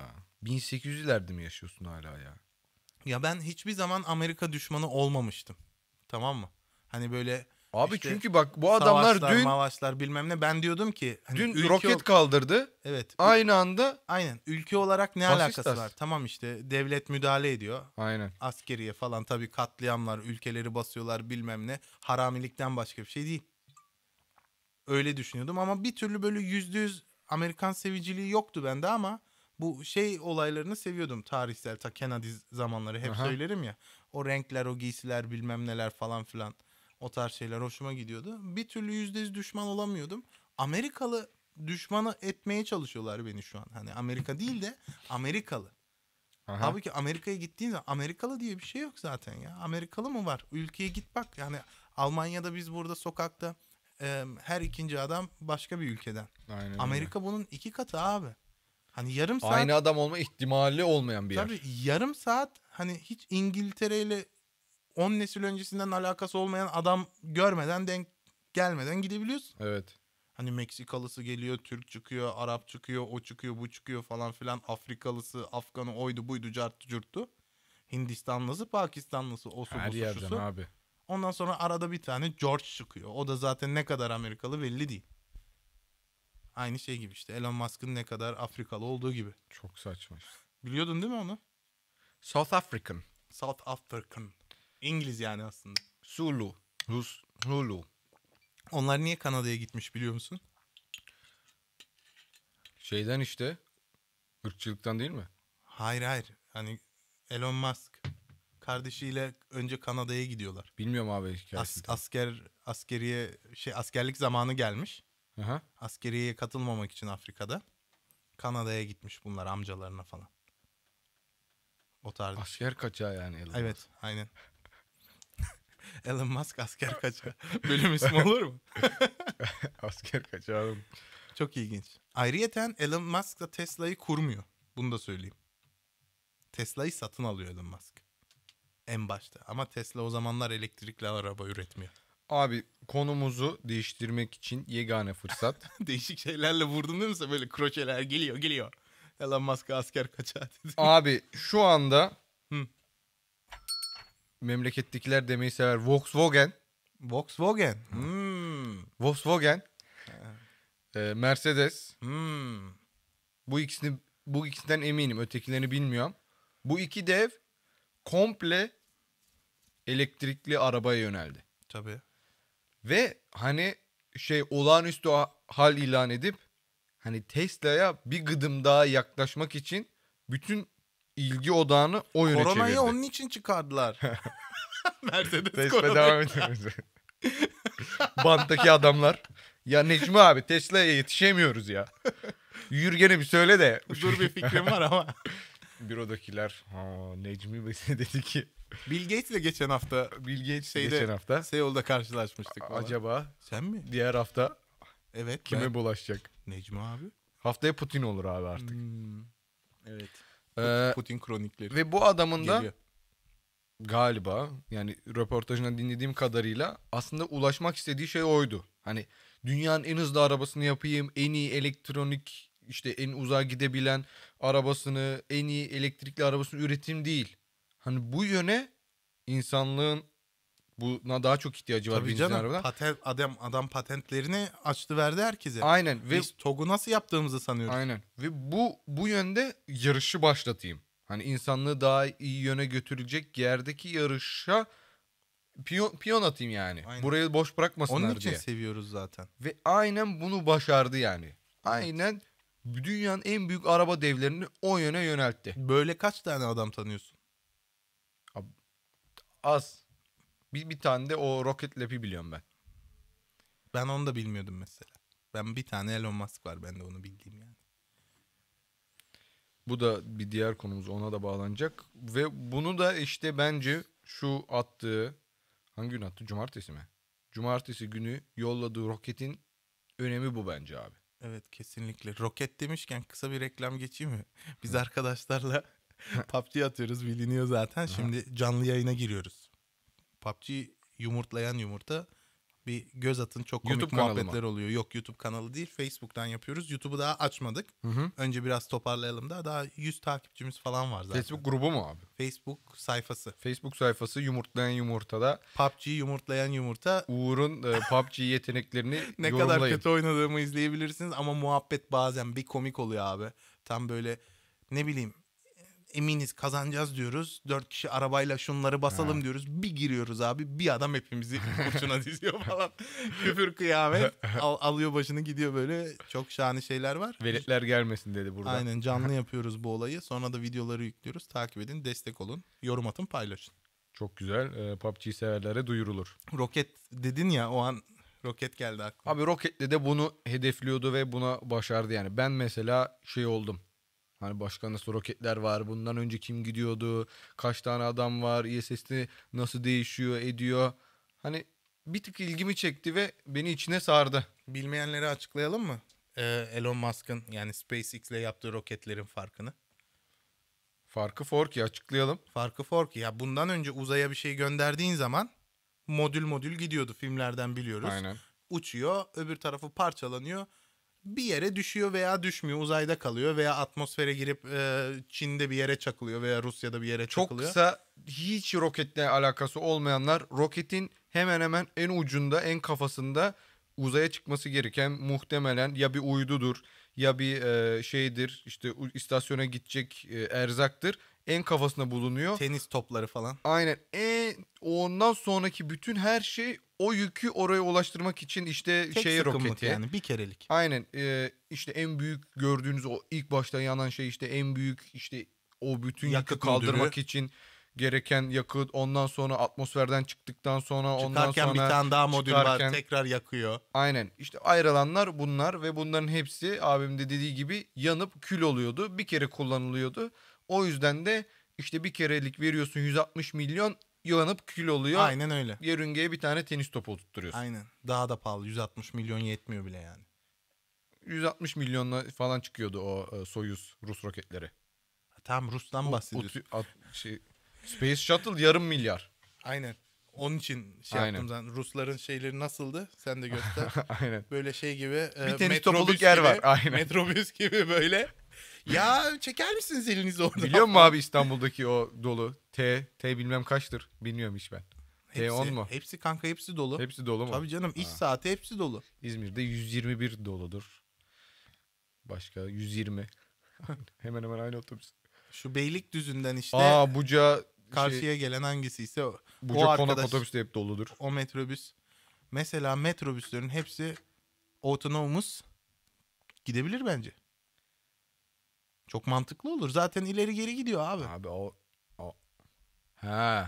1800'lerde mi yaşıyorsun hala ya? Ya ben hiçbir zaman Amerika düşmanı olmamıştım. Tamam mı? Hani böyle Abi işte çünkü bak bu adamlar savaşlar, dün mavaşlar bilmem ne ben diyordum ki hani dün roket kaldırdı. Evet. Aynı anda aynen ülke olarak ne fasistas. alakası var? Tamam işte devlet müdahale ediyor. Aynen. Askeriye falan tabii katliamlar, ülkeleri basıyorlar bilmem ne. Haramilikten başka bir şey değil. Öyle düşünüyordum ama bir türlü böyle yüzde yüz Amerikan seviciliği yoktu bende ama bu şey olaylarını seviyordum tarihsel ta Kennedy zamanları hep Aha. söylerim ya. O renkler, o giysiler, bilmem neler falan filan o tarz şeyler hoşuma gidiyordu. Bir türlü yüzde yüz düşman olamıyordum. Amerikalı düşmanı etmeye çalışıyorlar beni şu an. Hani Amerika değil de Amerikalı. Aha. Halbuki Amerika'ya gittiğin zaman Amerikalı diye bir şey yok zaten ya. Amerikalı mı var? Ülkeye git bak. Yani Almanya'da biz burada sokakta e, her ikinci adam başka bir ülkeden. Aynen Amerika öyle. bunun iki katı abi. Hani yarım saat... Aynı adam olma ihtimali olmayan bir tabii yer. Tabii yarım saat hani hiç İngiltere ile 10 nesil öncesinden alakası olmayan adam görmeden denk gelmeden gidebiliyorsun. Evet. Hani Meksikalısı geliyor, Türk çıkıyor, Arap çıkıyor, o çıkıyor, bu çıkıyor falan filan. Afrikalısı, Afganı oydu buydu carttı curttu. Hindistanlısı, Pakistanlısı, o su Her yerden şusu. abi. Ondan sonra arada bir tane George çıkıyor. O da zaten ne kadar Amerikalı belli değil. Aynı şey gibi işte Elon Musk'ın ne kadar Afrikalı olduğu gibi. Çok saçma işte. Biliyordun değil mi onu? South African. South African. İngiliz yani aslında. Zulu. Rus. Zulu. Onlar niye Kanada'ya gitmiş biliyor musun? Şeyden işte. ırkçılıktan değil mi? Hayır hayır. Hani Elon Musk kardeşiyle önce Kanada'ya gidiyorlar. Bilmiyorum abi hikayesini. As, asker askeriye şey askerlik zamanı gelmiş. Aha. Askeriye katılmamak için Afrika'da. Kanada'ya gitmiş bunlar amcalarına falan. O tarz. Asker kaçağı yani Elon Musk. Evet Musk. aynen. *laughs* Elon Musk asker kaçağı. *laughs* Bölüm ismi olur mu? *laughs* asker kaçağı. Çok ilginç. Ayrıyeten Elon Musk da Tesla'yı kurmuyor. Bunu da söyleyeyim. Tesla'yı satın alıyor Elon Musk. En başta. Ama Tesla o zamanlar elektrikli araba üretmiyor. Abi konumuzu değiştirmek için yegane fırsat. *laughs* Değişik şeylerle vurdun değil mi Böyle kroşeler geliyor geliyor. Elon Musk'a asker kaçağı dedi. Abi şu anda Hı. memlekettekiler demeyi sever. Volkswagen. Volkswagen. Hmm. Volkswagen. Ee, Mercedes. Hmm. Bu ikisini bu ikisinden eminim. Ötekilerini bilmiyorum. Bu iki dev komple elektrikli arabaya yöneldi. Tabii. Ve hani şey olağanüstü hal ilan edip hani Tesla'ya bir gıdım daha yaklaşmak için bütün ilgi odağını o yöne Koronayı çevirdi. Koronayı onun için çıkardılar. *laughs* Mercedes Tesla devam ediyoruz. *laughs* Banttaki adamlar. Ya Necmi abi Tesla'ya yetişemiyoruz ya. Yürgen'e bir söyle de. Dur bir fikrim var ama. *laughs* Bürodakiler. Ha, Necmi Bey dedi ki Bill Gates'le geçen hafta Bill Gates şeyde geçen hafta. Seul'da karşılaşmıştık. A- acaba sen mi? Diğer hafta evet kime ben... bulaşacak? Necmi abi. Haftaya Putin olur abi artık. Hmm. Evet. Ee, Putin kronikleri. Ve bu adamın da galiba yani röportajından dinlediğim kadarıyla aslında ulaşmak istediği şey oydu. Hani dünyanın en hızlı arabasını yapayım, en iyi elektronik işte en uzağa gidebilen arabasını, en iyi elektrikli arabasını üretim değil. Hani bu yöne insanlığın buna daha çok ihtiyacı var Tabii canım. arabadan. Patent, adam, adam patentlerini açtı verdi herkese. Aynen. Ve, Biz TOG'u nasıl yaptığımızı sanıyoruz. Aynen. Ve bu bu yönde yarışı başlatayım. Hani insanlığı daha iyi yöne götürecek yerdeki yarışa piyon, piyon atayım yani. Aynen. Burayı boş bırakmasınlar diye. Onun için diye. seviyoruz zaten. Ve aynen bunu başardı yani. Aynen dünyanın en büyük araba devlerini o yöne yöneltti. Böyle kaç tane adam tanıyorsun? az. Bir, bir tane de o Rocket Lab'i biliyorum ben. Ben onu da bilmiyordum mesela. Ben bir tane Elon Musk var ben de onu bildiğim yani. Bu da bir diğer konumuz ona da bağlanacak. Ve bunu da işte bence şu attığı hangi gün attı? Cumartesi mi? Cumartesi günü yolladığı roketin önemi bu bence abi. Evet kesinlikle. Roket demişken kısa bir reklam geçeyim mi? Biz arkadaşlarla *laughs* PUBG atıyoruz biliniyor zaten. Şimdi canlı yayına giriyoruz. PUBG yumurtlayan yumurta bir göz atın çok komik YouTube muhabbetler oluyor. Yok YouTube kanalı değil Facebook'tan yapıyoruz. YouTube'u daha açmadık. Hı hı. Önce biraz toparlayalım da daha 100 takipçimiz falan var zaten. Facebook grubu mu abi? Facebook sayfası. Facebook sayfası yumurtlayan yumurtada. PUBG yumurtlayan yumurta. Uğur'un e, PUBG *laughs* yeteneklerini Ne kadar kötü oynadığımı izleyebilirsiniz ama muhabbet bazen bir komik oluyor abi. Tam böyle ne bileyim eminiz kazanacağız diyoruz. Dört kişi arabayla şunları basalım ha. diyoruz. Bir giriyoruz abi bir adam hepimizi kurşuna *laughs* diziyor falan. *laughs* Küfür kıyamet al, alıyor başını gidiyor böyle. Çok şahane şeyler var. Veletler gelmesin dedi burada. Aynen canlı *laughs* yapıyoruz bu olayı. Sonra da videoları yüklüyoruz. Takip edin destek olun. Yorum atın paylaşın. Çok güzel. E, ee, PUBG severlere duyurulur. Roket dedin ya o an roket geldi aklıma. Abi roketle de bunu hedefliyordu ve buna başardı yani. Ben mesela şey oldum. Hani başka nasıl roketler var? Bundan önce kim gidiyordu? Kaç tane adam var? ISS'te e nasıl değişiyor, ediyor? Hani bir tık ilgimi çekti ve beni içine sardı. Bilmeyenlere açıklayalım mı? Ee, Elon Musk'ın yani SpaceX ile yaptığı roketlerin farkını. Farkı Forky açıklayalım. Farkı Forky ya bundan önce uzaya bir şey gönderdiğin zaman modül modül gidiyordu filmlerden biliyoruz. Aynen. Uçuyor öbür tarafı parçalanıyor bir yere düşüyor veya düşmüyor uzayda kalıyor veya atmosfere girip e, Çin'de bir yere çakılıyor veya Rusya'da bir yere Çok çakılıyor. Çok kısa hiç roketle alakası olmayanlar roketin hemen hemen en ucunda en kafasında uzaya çıkması gereken muhtemelen ya bir uydudur ya bir e, şeydir işte istasyona gidecek e, erzaktır en kafasında bulunuyor. Tenis topları falan. Aynen. E ondan sonraki bütün her şey o yükü oraya ulaştırmak için işte Tek şeye roketi. yani bir kerelik. Aynen. E, işte en büyük gördüğünüz o ilk başta yanan şey işte en büyük işte o bütün yakıt yükü kaldırmak müdürü. için gereken yakıt ondan sonra atmosferden çıktıktan sonra çıkarken ondan sonra bir tane daha modül çıkarken, var tekrar yakıyor. Aynen İşte ayrılanlar bunlar ve bunların hepsi abim de dediği gibi yanıp kül oluyordu bir kere kullanılıyordu o yüzden de işte bir kerelik veriyorsun 160 milyon yılanıp kül oluyor. Aynen öyle. Yörüngeye bir tane tenis topu oturtturuyorsun. Aynen. Daha da pahalı. 160 milyon yetmiyor bile yani. 160 milyonla falan çıkıyordu o e, Soyuz Rus roketleri. Tam Rus'tan o, bahsediyorsun. O, at, şey, Space Shuttle yarım milyar. Aynen. Onun için şey Aynen. yaptım zaten. Rusların şeyleri nasıldı? Sen de göster. *laughs* Aynen. Böyle şey gibi. E, bir tenis topluluk yer gibi, var. Aynen. Metrobüs gibi böyle. *laughs* ya çeker misiniz elinizi orada? Biliyor musun abi İstanbul'daki o dolu T, T bilmem kaçtır bilmiyorum hiç ben. Hepsi, T10 mu? Hepsi kanka hepsi dolu. Hepsi dolu mu? Tabii canım iş ha. saati hepsi dolu. İzmir'de 121 doludur. Başka 120. *laughs* hemen hemen aynı otobüs. Şu Beylikdüzü'nden işte. Aa Buca karşıya şey, gelen hangisi ise o. Buca o arkadaş, konak otobüs de hep doludur. O metrobüs. Mesela metrobüslerin hepsi autonomous gidebilir bence. Çok mantıklı olur. Zaten ileri geri gidiyor abi. Abi o... o. he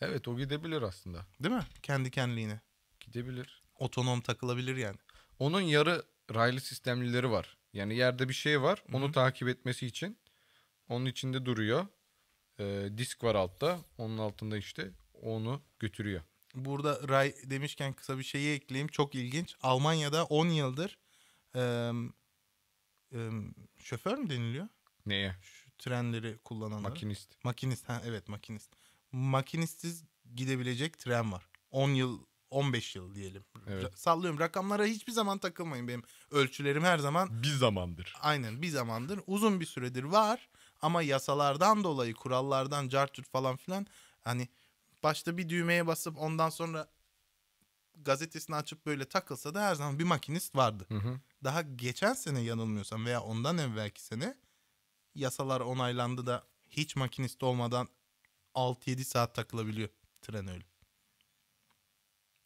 Evet o gidebilir aslında. Değil mi? Kendi kendiliğine. Gidebilir. Otonom takılabilir yani. Onun yarı raylı sistemlileri var. Yani yerde bir şey var. Onu Hı-hı. takip etmesi için. Onun içinde duruyor. Ee, disk var altta. Onun altında işte onu götürüyor. Burada ray demişken kısa bir şeyi ekleyeyim. Çok ilginç. Almanya'da 10 yıldır e, e, şoför mü deniliyor? Neye? Şu trenleri kullanan. Makinist. Makinist ha evet makinist. Makinistsiz gidebilecek tren var. 10 yıl 15 yıl diyelim. Evet. Sallıyorum rakamlara hiçbir zaman takılmayın benim ölçülerim her zaman. Bir zamandır. Aynen bir zamandır uzun bir süredir var ama yasalardan dolayı kurallardan cartürt falan filan hani başta bir düğmeye basıp ondan sonra gazetesini açıp böyle takılsa da her zaman bir makinist vardı. Hı hı. Daha geçen sene yanılmıyorsam veya ondan evvelki sene yasalar onaylandı da hiç makinist olmadan 6-7 saat takılabiliyor tren öyle.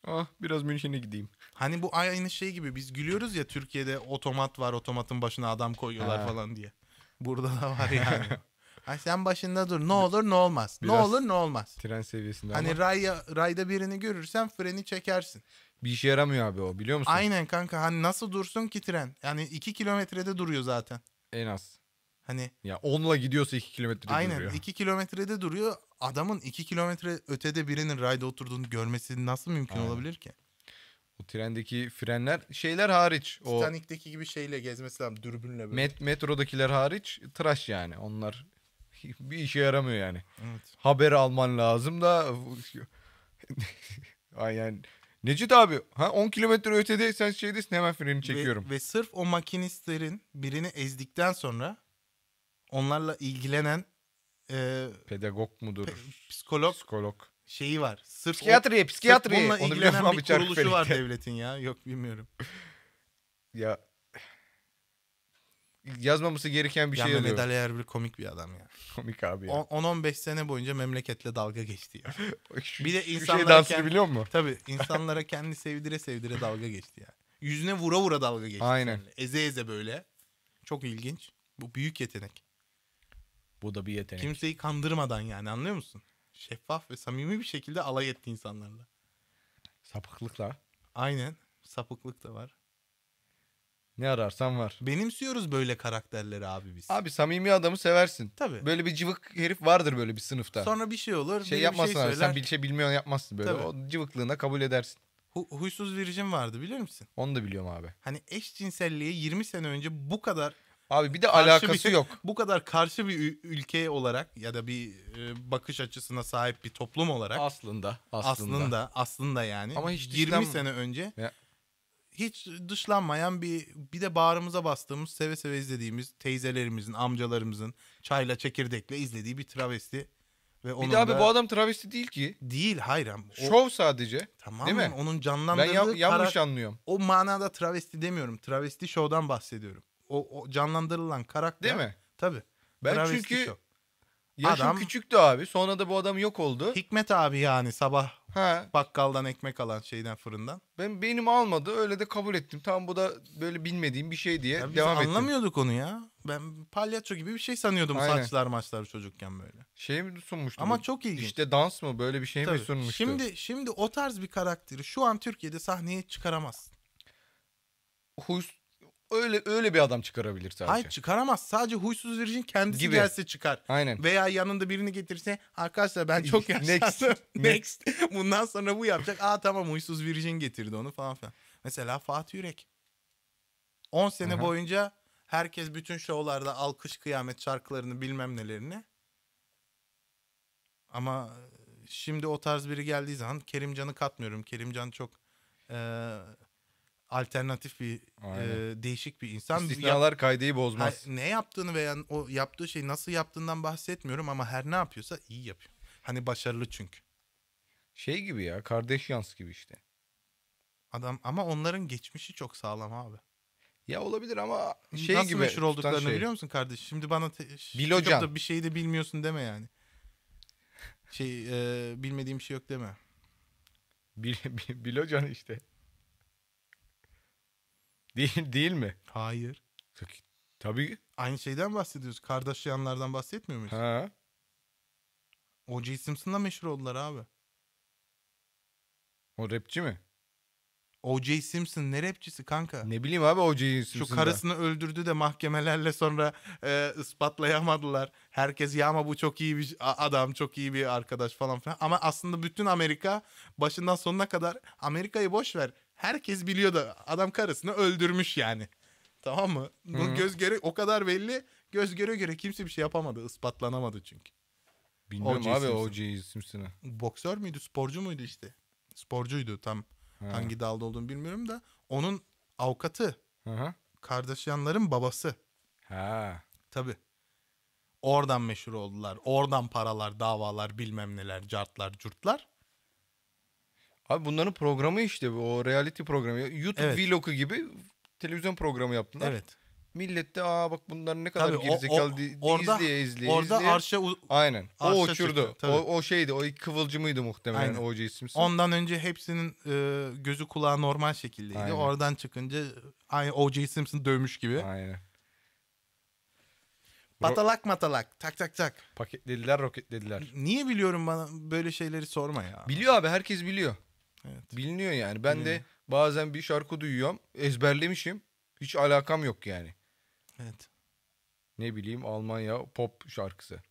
Ah biraz Münih'e gideyim. Hani bu aynı şey gibi biz gülüyoruz ya Türkiye'de otomat var otomatın başına adam koyuyorlar ha. falan diye. Burada da var yani. *laughs* Ay sen başında dur. Ne olur ne olmaz. Biraz ne olur ne olmaz. Tren seviyesinde Hani ama. rayya, rayda birini görürsen freni çekersin. Bir işe yaramıyor abi o biliyor musun? Aynen kanka. Hani nasıl dursun ki tren? Yani 2 kilometrede duruyor zaten. En az. Hani ya onla gidiyorsa 2 kilometrede duruyor. Aynen 2 kilometrede duruyor. Adamın 2 kilometre ötede birinin rayda oturduğunu görmesi nasıl mümkün aynen. olabilir ki? O trendeki frenler şeyler hariç. O Titanic'teki gibi şeyle gezmesi lazım dürbünle böyle. Met, metrodakiler hariç tıraş yani onlar *laughs* bir işe yaramıyor yani. Evet. Haber alman lazım da *laughs* ay yani Necit abi ha 10 kilometre ötede sen şeydesin hemen freni çekiyorum. Ve, ve sırf o makinistlerin birini ezdikten sonra onlarla ilgilenen e, pedagog mudur? Pe psikolog. Psikolog. Şeyi var. Sırf psikiyatriye, psikiyatriye. Sırf onunla Onu ilgilenen bir kuruluşu var *laughs* devletin ya. Yok bilmiyorum. ya yazmaması gereken bir Can şey Mehmet Ali Erbil komik bir adam ya. *laughs* Komik abi ya. 10-15 sene boyunca memleketle dalga geçti ya. *laughs* şu, bir de şey insanlara şey kendi, biliyor musun? Tabii insanlara kendi sevdire sevdire dalga geçti ya. Yüzüne vura vura dalga geçti. Aynen. Seninle. Eze eze böyle. Çok ilginç. Bu büyük yetenek. Bu da bir yetenek. Kimseyi kandırmadan yani anlıyor musun? Şeffaf ve samimi bir şekilde alay etti insanlarla. Sapıklıkla. Aynen. Sapıklık da var. Ne ararsan var. Benimsiyoruz böyle karakterleri abi biz. Abi samimi adamı seversin. Tabii. Böyle bir cıvık herif vardır böyle bir sınıfta. Sonra bir şey olur. Şey biri bir şey abi söyler. sen bir şey bilmiyorsun yapmazsın böyle. Tabii. O cıvıklığına kabul edersin. Hu- huysuz virjin vardı biliyor musun? Onu da biliyorum abi. Hani eşcinselliğe 20 sene önce bu kadar Abi bir de alakası bir, yok. *laughs* Bu kadar karşı bir ülke olarak ya da bir e, bakış açısına sahip bir toplum olarak aslında aslında aslında, aslında yani Ama hiç 20 sene önce ya hiç dışlanmayan bir bir de bağrımıza bastığımız seve seve izlediğimiz teyzelerimizin, amcalarımızın çayla çekirdekle izlediği bir travesti ve onun bir de abi da... bu adam travesti değil ki. Değil hayır. O... Şov sadece. Tamam değil mi? Onun canlandırdığı Ben yanlış kara... anlıyorum. O manada travesti demiyorum. Travesti şovdan bahsediyorum. O, o canlandırılan karakter. Değil mi? Tabii. Ben travesti çünkü şov. yaşım adam... küçüktü abi. Sonra da bu adam yok oldu. Hikmet abi yani sabah He. Bakkaldan ekmek alan şeyden fırından. Ben benim almadı öyle de kabul ettim. Tam bu da böyle bilmediğim bir şey diye ya biz ettim. anlamıyorduk onu ya. Ben palyaço gibi bir şey sanıyordum Aynen. saçlar maçlar çocukken böyle. Şey mi sunmuştu? Ama bu? çok ilginç. İşte dans mı böyle bir şey Tabii. mi sunmuştu? Şimdi şimdi o tarz bir karakteri şu an Türkiye'de sahneye çıkaramazsın. Huys öyle öyle bir adam çıkarabilir sadece. Hayır çıkaramaz. Sadece huysuz virjin kendisi Gibi. gelse çıkar. Aynen. Veya yanında birini getirse arkadaşlar ben çok *laughs* yaşlandım. *laughs* Next. Next. *laughs* Bundan sonra bu yapacak. Aa tamam huysuz virjin getirdi onu falan filan. Mesela Fatih Yürek. 10 sene Aha. boyunca herkes bütün şovlarda alkış kıyamet şarkılarını bilmem nelerini. Ama e, şimdi o tarz biri geldiği zaman Kerimcan'ı katmıyorum. Kerimcan çok... Ee, alternatif bir e, değişik bir insan. İstisnalar kaydeyi bozmaz. Ha, ne yaptığını veya o yaptığı şeyi nasıl yaptığından bahsetmiyorum ama her ne yapıyorsa iyi yapıyor. Hani başarılı çünkü. Şey gibi ya kardeş yans gibi işte. Adam ama onların geçmişi çok sağlam abi. Ya olabilir ama şey Nasıl gibi. Nasıl meşhur olduklarını şey. biliyor musun kardeş? Şimdi bana Bilocan. bir şeyi de bilmiyorsun deme yani. Şey e, bilmediğim şey yok deme. Bil, *laughs* bil, Bilocan işte. Değil, değil mi? Hayır. Tabii. Aynı şeyden bahsediyoruz. kardeş yanlardan bahsetmiyor muyuz? Ha. O.J. Simpson'la meşhur oldular abi. O rapçi mi? O.J. Simpson ne rapçisi kanka? Ne bileyim abi O.J. Simpson'da. Şu karısını öldürdü de mahkemelerle sonra e, ispatlayamadılar. Herkes ya ama bu çok iyi bir adam, çok iyi bir arkadaş falan filan. Ama aslında bütün Amerika başından sonuna kadar Amerika'yı boş ver herkes biliyor da adam karısını öldürmüş yani. Tamam mı? Bu göz göre o kadar belli. Göz göre göre kimse bir şey yapamadı. ispatlanamadı çünkü. Bilmiyorum abi O.J. Simpson'ı. Boksör müydü? Sporcu muydu işte? Sporcuydu tam. Ha. Hangi dalda olduğunu bilmiyorum da. Onun avukatı. Hı Kardashianların babası. Ha. Tabii. Oradan meşhur oldular. Oradan paralar, davalar, bilmem neler, cartlar, curtlar. Abi bunların programı işte o reality programı. YouTube evet. vlogu gibi televizyon programı yaptılar. Evet. Millet de aa bak bunlar ne kadar tabii, gerizekalı o, orada, izleye izleye Orada izleye. arşa... Aynen. Arşa o uçurdu. Çıktı, o, o şeydi o kıvılcımıydı muhtemelen Aynen. O.J. Simpson. Ondan önce hepsinin e, gözü kulağı normal şekildeydi. Aynen. Oradan çıkınca aynı O.J. Simpson dövmüş gibi. Aynen. Batalak matalak tak tak tak. Paketlediler roketlediler. Niye biliyorum bana böyle şeyleri sorma ya. Biliyor abi herkes biliyor. Evet. Biliniyor yani. Ben Biliniyor. de bazen bir şarkı duyuyorum. Ezberlemişim. Hiç alakam yok yani. Evet. Ne bileyim Almanya pop şarkısı.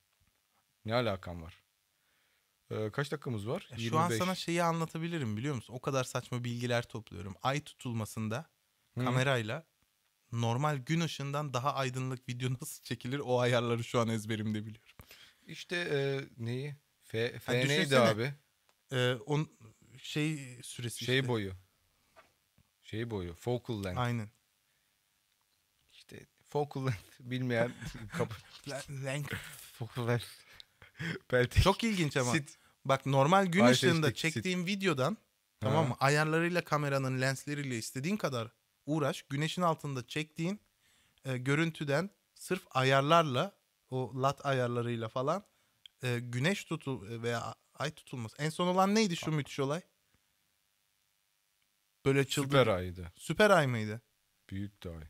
Ne alakam var? Ee, kaç dakikamız var? Ya 25. Şu an sana şeyi anlatabilirim biliyor musun? O kadar saçma bilgiler topluyorum. Ay tutulmasında Hı. kamerayla normal gün ışığından daha aydınlık video *laughs* nasıl çekilir o ayarları şu an ezberimde biliyorum. İşte e, neyi? F, F neydi abi? E, on, şey süresi Şey işte. boyu. Şey boyu. Focal length. Aynen. işte focal length bilmeyen *laughs* length. Focal length. *laughs* Çok ilginç ama. Sit. Bak normal gün Ay, şey ışığında şey, çektiğim sit. videodan tamam mı? Ayarlarıyla kameranın lensleriyle istediğin kadar uğraş. Güneşin altında çektiğin e, görüntüden sırf ayarlarla o lat ayarlarıyla falan e, güneş tutul veya ay tutulması. En son olan neydi şu müthiş olay? Böyle çıldır. Süper aydı. Süper ay mıydı? Büyük de ay.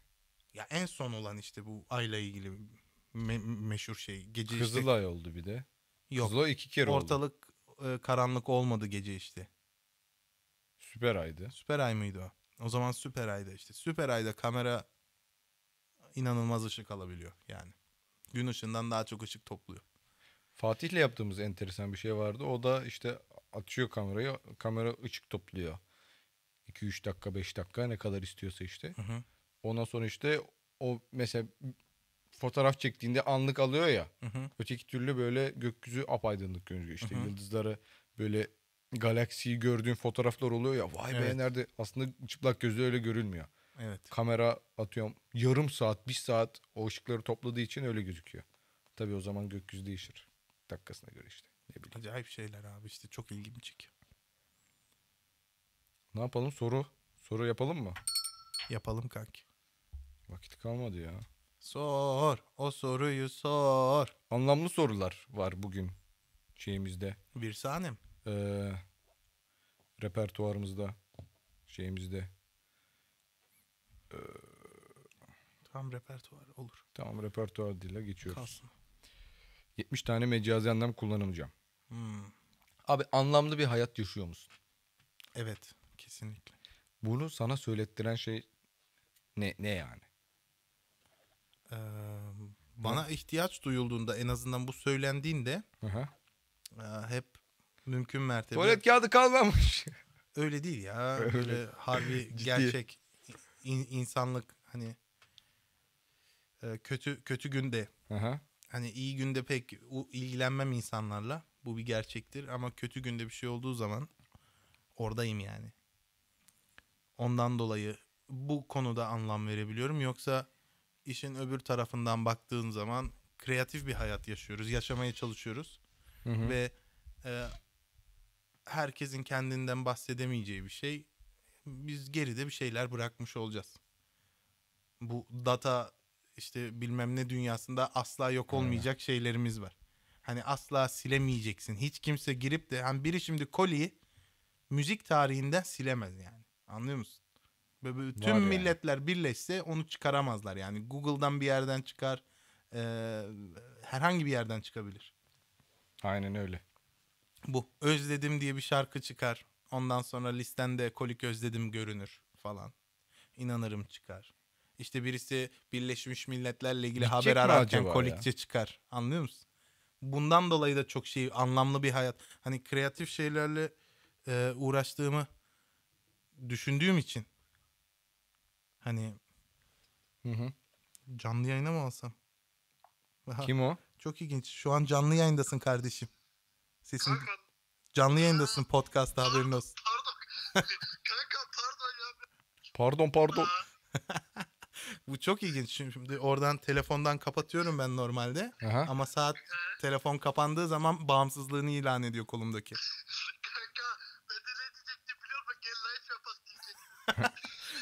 Ya en son olan işte bu ayla ilgili me- meşhur şey. Gece Kızılay işte... oldu bir de. Yok. Kızılay iki kere Ortalık oldu. Ortalık e, karanlık olmadı gece işte. Süper aydı. Süper ay mıydı o? O zaman süper ayda işte. Süper ayda kamera inanılmaz ışık alabiliyor yani. Gün ışığından daha çok ışık topluyor. Fatih'le yaptığımız enteresan bir şey vardı. O da işte atıyor kamerayı, kamera ışık topluyor. 2-3 dakika 5 dakika ne kadar istiyorsa işte. Hı hı. Ondan sonra işte o mesela fotoğraf çektiğinde anlık alıyor ya. Hı hı. Öteki türlü böyle gökyüzü apaydınlık gözüküyor. İşte hı hı. yıldızları böyle galaksiyi gördüğün fotoğraflar oluyor ya. Vay evet. be nerede? Aslında çıplak gözle öyle görülmüyor. Evet. Kamera atıyorum yarım saat, bir saat o ışıkları topladığı için öyle gözüküyor. Tabii o zaman gökyüzü değişir. Dakikasına göre işte. Ne bileyim. Acayip şeyler abi işte çok ilgimi çekiyor. Ne yapalım soru? Soru yapalım mı? Yapalım kanki. Vakit kalmadı ya. Sor. O soruyu sor. Anlamlı sorular var bugün şeyimizde. Bir sanem. Ee, repertuarımızda şeyimizde. Ee, Tam repertuar olur. tamam repertuar dile geçiyoruz. Kalsın. 70 tane mecazi anlam kullanacağım. Hmm. Abi anlamlı bir hayat yaşıyor musun? Evet. Kesinlikle. Bunu sana söylettiren şey ne ne yani? Ee, bana Hı. ihtiyaç duyulduğunda en azından bu söylendiğinde Aha. E, hep mümkün mertebe. Tuvalet kağıdı kalmamış. Öyle değil ya. Öyle, Öyle harbi *laughs* gerçek in, insanlık hani e, kötü kötü günde. Aha. Hani iyi günde pek ilgilenmem insanlarla. Bu bir gerçektir ama kötü günde bir şey olduğu zaman oradayım yani. Ondan dolayı bu konuda anlam verebiliyorum. Yoksa işin öbür tarafından baktığın zaman kreatif bir hayat yaşıyoruz. Yaşamaya çalışıyoruz. Hı hı. Ve e, herkesin kendinden bahsedemeyeceği bir şey. Biz geride bir şeyler bırakmış olacağız. Bu data işte bilmem ne dünyasında asla yok olmayacak hı. şeylerimiz var. Hani asla silemeyeceksin. Hiç kimse girip de hani biri şimdi kolyeyi müzik tarihinden silemez yani. Anlıyor musun? Böyle, böyle tüm Var milletler birleşse onu çıkaramazlar yani. Google'dan bir yerden çıkar. E, herhangi bir yerden çıkabilir. Aynen öyle. Bu özledim diye bir şarkı çıkar. Ondan sonra listende kolik özledim görünür falan. İnanırım çıkar. İşte birisi Birleşmiş Milletler'le ilgili Gidecek haber ararken kolikçe ya? çıkar. Anlıyor musun? Bundan dolayı da çok şey anlamlı bir hayat. Hani kreatif şeylerle e, uğraştığımı düşündüğüm için hani Hı hı. canlı yayına mı alsam? Kim o? Çok ilginç. Şu an canlı yayındasın kardeşim. Sesin Kanka, canlı yayındasın podcast pardon, haberin olsun. Pardon. *laughs* Kanka pardon ya. Pardon pardon. *laughs* Bu çok ilginç. Şimdi oradan telefondan kapatıyorum ben normalde. Aha. Ama saat telefon kapandığı zaman bağımsızlığını ilan ediyor kolumdaki. *laughs*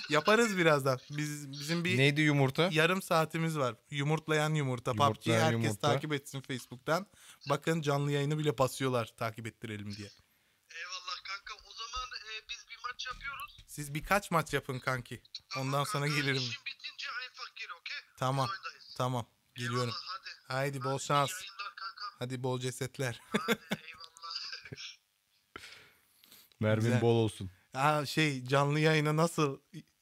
Yaparız birazdan. Biz bizim bir Neydi yumurta? yarım saatimiz var. Yumurtlayan yumurta. Yumurtlayan PUBG'yi herkes yumurta. takip etsin Facebook'tan. Bakın canlı yayını bile basıyorlar takip ettirelim diye. Eyvallah kanka. O zaman e, biz bir maç yapıyoruz. Siz birkaç maç yapın kanki. Tamam Ondan kanka, sonra gelirim. İşim bitince Ayfak gel okey? Tamam. Tamam. Geliyorum. Eyvallah, hadi. Haydi bol hadi, şans. Hadi bol cesetler. Hadi, Mervin Güzel. bol olsun. Aa, şey canlı yayına nasıl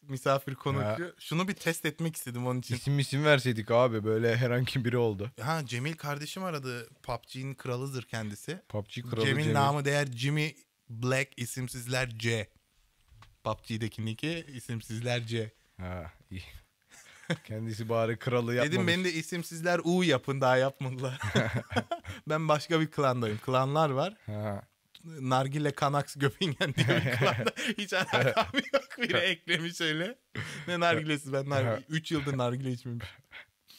misafir konuk. Şunu bir test etmek istedim onun için. İsim isim verseydik abi böyle herhangi biri oldu. Ha Cemil kardeşim aradı. PUBG'nin kralıdır kendisi. PUBG kralı Cemil. Cemil namı değer Jimmy Black isimsizler C. PUBG'deki nick'i isimsizler C. Ha iyi. Kendisi bari kralı yapmamış. Dedim beni de isimsizler U yapın daha yapmadılar. *laughs* *laughs* ben başka bir klandayım. Klanlar var. Ha nargile kanaks *laughs* göpingen diye bir klanda *laughs* hiç alakam yok. Biri eklemiş öyle. Ne nargilesi ben nargile. 3 yıldır nargile içmemiş.